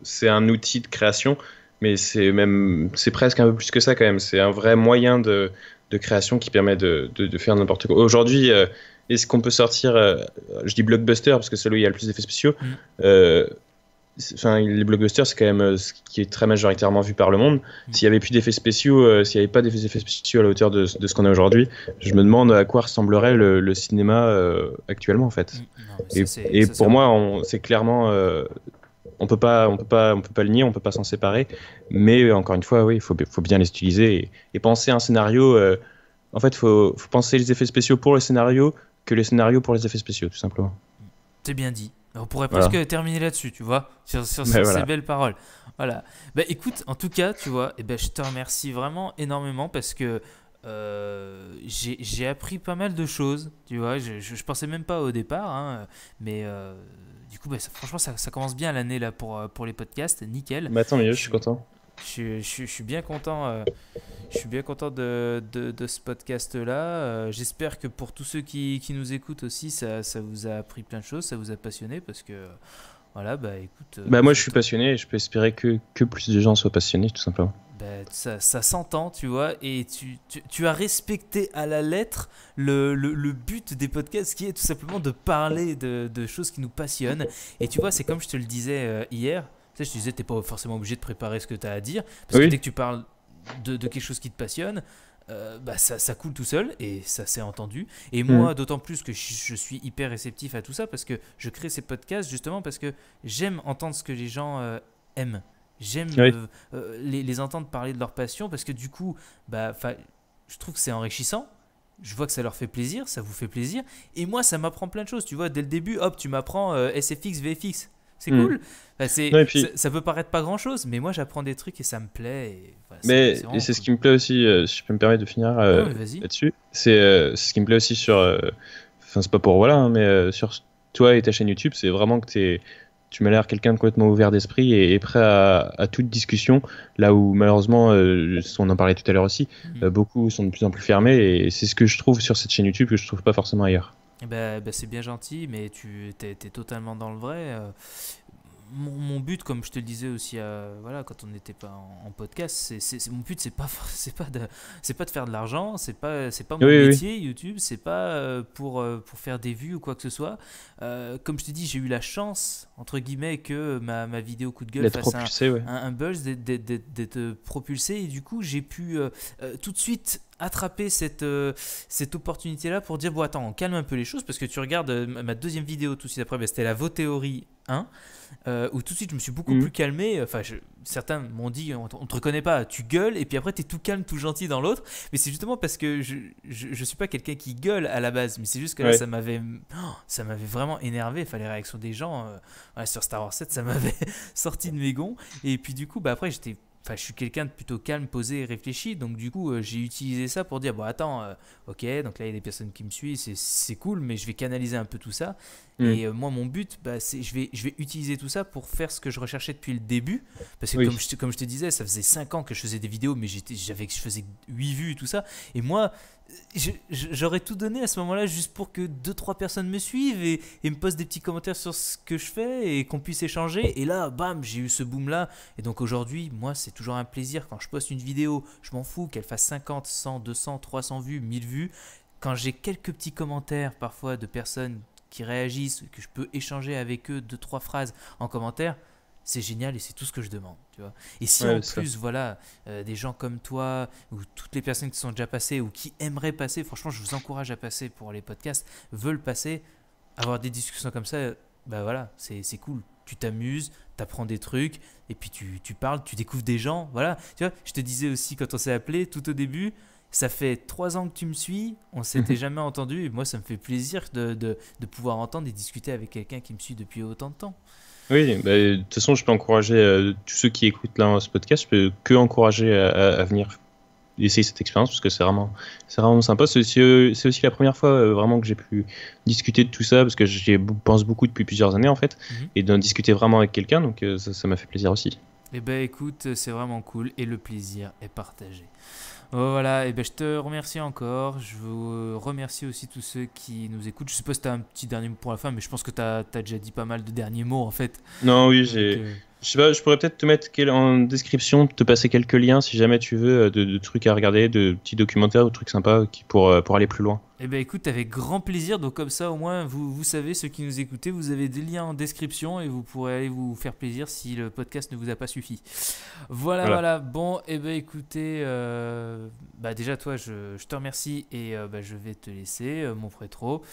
c'est un outil de création, mais c'est même c'est presque un peu plus que ça quand même. C'est un vrai moyen de, de création qui permet de, de, faire n'importe quoi. Aujourd'hui, euh, et ce qu'on peut sortir, euh, je dis blockbuster parce que c'est là où il y a le plus d'effets spéciaux. Mm. Euh, enfin, les blockbusters, c'est quand même euh, ce qui est très majoritairement vu par le monde. Mm. S'il n'y avait plus d'effets spéciaux, s'il n'y avait pas d'effets spéciaux à la hauteur de, ce qu'on a aujourd'hui, je me demande à quoi ressemblerait le, cinéma actuellement en fait. Mm. et, pour moi, c'est clairement, on peut pas, on peut pas, on peut pas le nier, on peut pas s'en séparer. Mais encore une fois, oui, il faut, bien les utiliser et, penser à un scénario. en fait, faut, faut penser les effets spéciaux pour le scénario, que les scénarios pour les effets spéciaux, tout simplement. T'es bien dit. On pourrait presque terminer là-dessus, tu vois, sur, ces belles paroles. Voilà. Bah écoute, en tout cas, tu vois, et eh ben, je te remercie vraiment énormément parce que euh, j'ai appris pas mal de choses, tu vois. Je, pensais même pas au départ, hein, mais euh, du coup, bah, franchement, ça, commence bien l'année là pour, euh, pour les podcasts, nickel. Mais attends, mieux, je suis content. Je, suis bien content. Euh, je suis bien content de, ce podcast-là. Euh, j'espère que pour tous ceux qui, nous écoutent aussi, ça, vous a appris plein de choses, ça vous a passionné parce que. Voilà, bah écoute. Euh, bah moi je suis passionné et je peux espérer que, plus de gens soient passionnés tout simplement. Bah, ça, s'entend, tu vois, et tu, as respecté à la lettre le, but des podcasts qui est tout simplement de parler de, de choses qui nous passionnent. Et tu vois, c'est comme je te le disais hier, sais, je te disais, n'es pas forcément obligé de préparer ce que tu as à dire. Parce que dès que tu parles de, quelque chose qui te passionne, euh, bah, ça, ça, coule tout seul et ça s'est entendu. Et moi, mm. d'autant plus que je, suis hyper réceptif à tout ça parce que je crée ces podcasts justement parce que j'aime entendre ce que les gens euh, aiment. J'aime euh, les, entendre parler de leur passion parce que du coup, bah, je trouve que c'est enrichissant. Je vois que ça leur fait plaisir, ça vous fait plaisir. Et moi, ça m'apprend plein de choses. Tu vois, dès le début, hop, tu m'apprends SFX, VFX c'est hmm. cool. Bah, ça, peut paraître pas grand chose, mais moi j'apprends des trucs et ça me plaît. mais c'est ce qui me plaît aussi, euh, si je peux me permettre de finir euh, là-dessus, euh, c'est ce qui me plaît aussi sur. Enfin, c'est pas pour voilà, hein, mais sur toi et ta chaîne YouTube, c'est vraiment que es, tu m'as l'air quelqu'un de complètement ouvert d'esprit et, prêt à, toute discussion, là où malheureusement, on en parlait tout à l'heure aussi, hmm. beaucoup sont de plus en plus fermés et c'est ce que je trouve sur cette chaîne YouTube que je trouve pas forcément ailleurs. Bah, bah, c'est bien gentil, mais tu es, totalement dans le vrai. Euh. Mon, but, comme je te le disais aussi, euh, voilà, quand on n'était pas en, podcast, c'est mon but, c'est pas, c'est pas de, c'est pas de faire de l'argent, c'est pas, c'est pas mon métier YouTube, c'est pas euh, pour pour faire des vues ou quoi que ce soit. comme je te dis, j'ai eu la chance entre guillemets que ma, ma vidéo coup de gueule fasse un, buzz, d'être propulsé et du coup j'ai pu tout de suite attraper cette, euh, cette opportunité-là pour dire, bon attends, on calme un peu les choses, parce que tu regardes euh, ma deuxième vidéo tout de suite après, bah, c'était la vos Théorie 1, euh, où tout de suite je me suis beaucoup mhm. plus calmé, enfin certains m'ont dit, on, te reconnaît pas, tu gueules, et puis après tu es tout calme, tout gentil dans l'autre, mais c'est justement parce que je, je, suis pas quelqu'un qui gueule à la base, mais c'est juste que là ça m'avait oh, ça m'avait vraiment énervé, enfin les réactions des gens sur Star Wars 7, ça m'avait sorti de mes gonds, et puis du coup, bah après j'étais Enfin, je suis quelqu'un de plutôt calme, posé et réfléchi, donc du coup, euh, j'ai utilisé ça pour dire bon, attends, euh, ok, donc là, il y a des personnes qui me suivent, c'est cool, mais je vais canaliser un peu tout ça Mm. Et euh, moi, mon but, bah, c'est je vais, je vais utiliser tout ça pour faire ce que je recherchais depuis le début. Parce que comme, je, comme je te disais, ça faisait 5 ans que je faisais des vidéos, mais j'avais, je faisais 8 vues et tout ça. Et moi, j'aurais tout donné à ce moment-là juste pour que 2 trois personnes me suivent et, me posent des petits commentaires sur ce que je fais et qu'on puisse échanger. Et là, bam, j'ai eu ce boom-là. Et donc aujourd'hui, moi, c'est toujours un plaisir quand je poste une vidéo. Je m'en fous qu'elle fasse 50, 100, 200, 300 vues, 1000 vues. Quand j'ai quelques petits commentaires parfois de personnes qui réagissent, que je peux échanger avec eux deux, trois phrases en commentaire, c'est génial et c'est tout ce que je demande. Tu vois et si en plus, voilà, euh, des gens comme toi ou toutes les personnes qui sont déjà passées ou qui aimeraient passer, franchement, je vous encourage à passer pour les podcasts, veulent passer, avoir des discussions comme ça, euh, bah voilà, c'est cool. Tu t'amuses, tu apprends des trucs et puis tu, tu, parles, tu découvres des gens. Voilà, tu vois, je te disais aussi quand on s'est appelé tout au début, ça fait trois ans que tu me suis, on s'était mhm. jamais entendu, moi ça me fait plaisir de, pouvoir entendre et discuter avec quelqu'un qui me suit depuis autant de temps. Oui, bah, de toute façon, je peux encourager euh, tous ceux qui écoutent là, ce podcast, je peux que encourager euh, à, venir essayer cette expérience parce que c'est vraiment, c'est vraiment sympa. C'est aussi, euh, la première fois vraiment que j'ai pu discuter de tout ça parce que j'y pense beaucoup depuis plusieurs années en fait mhm. et d'en discuter vraiment avec quelqu'un, donc ça m'a fait plaisir aussi. Eh ben écoute, c'est vraiment cool et le plaisir est partagé. Oh, voilà, et eh ben je te remercie encore. Je vous euh, remercie aussi tous ceux qui nous écoutent. Je suppose pas tu as un petit dernier mot pour la fin, mais je pense que tu as, déjà dit pas mal de derniers mots en fait. Non, oui, j'ai. Euh, je sais pas, je pourrais peut-être te mettre en description, te passer quelques liens si jamais tu veux, euh, de, trucs à regarder, de petits documentaires ou trucs sympas qui, pour, pour aller plus loin. Eh bien écoute, avec grand plaisir. Donc comme ça au moins vous, vous savez, ceux qui nous écoutez, vous avez des liens en description et vous pourrez aller vous faire plaisir si le podcast ne vous a pas suffi. Voilà, voilà. Bon, eh bien écoutez, euh, bah, déjà toi, je, te remercie et euh, bah, je vais te laisser, euh, mon frétro.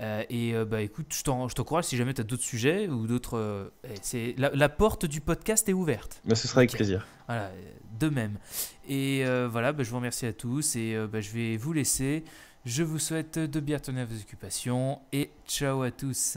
et bah écoute, je t'encourage si jamais tu as d'autres sujets ou d'autres... Eh, c'est la, porte du podcast est ouverte. Bah, ce sera avec plaisir. Voilà, de même. Et voilà, je vous remercie à tous et je vais vous laisser. Je vous souhaite de bien à vos occupations et ciao à tous.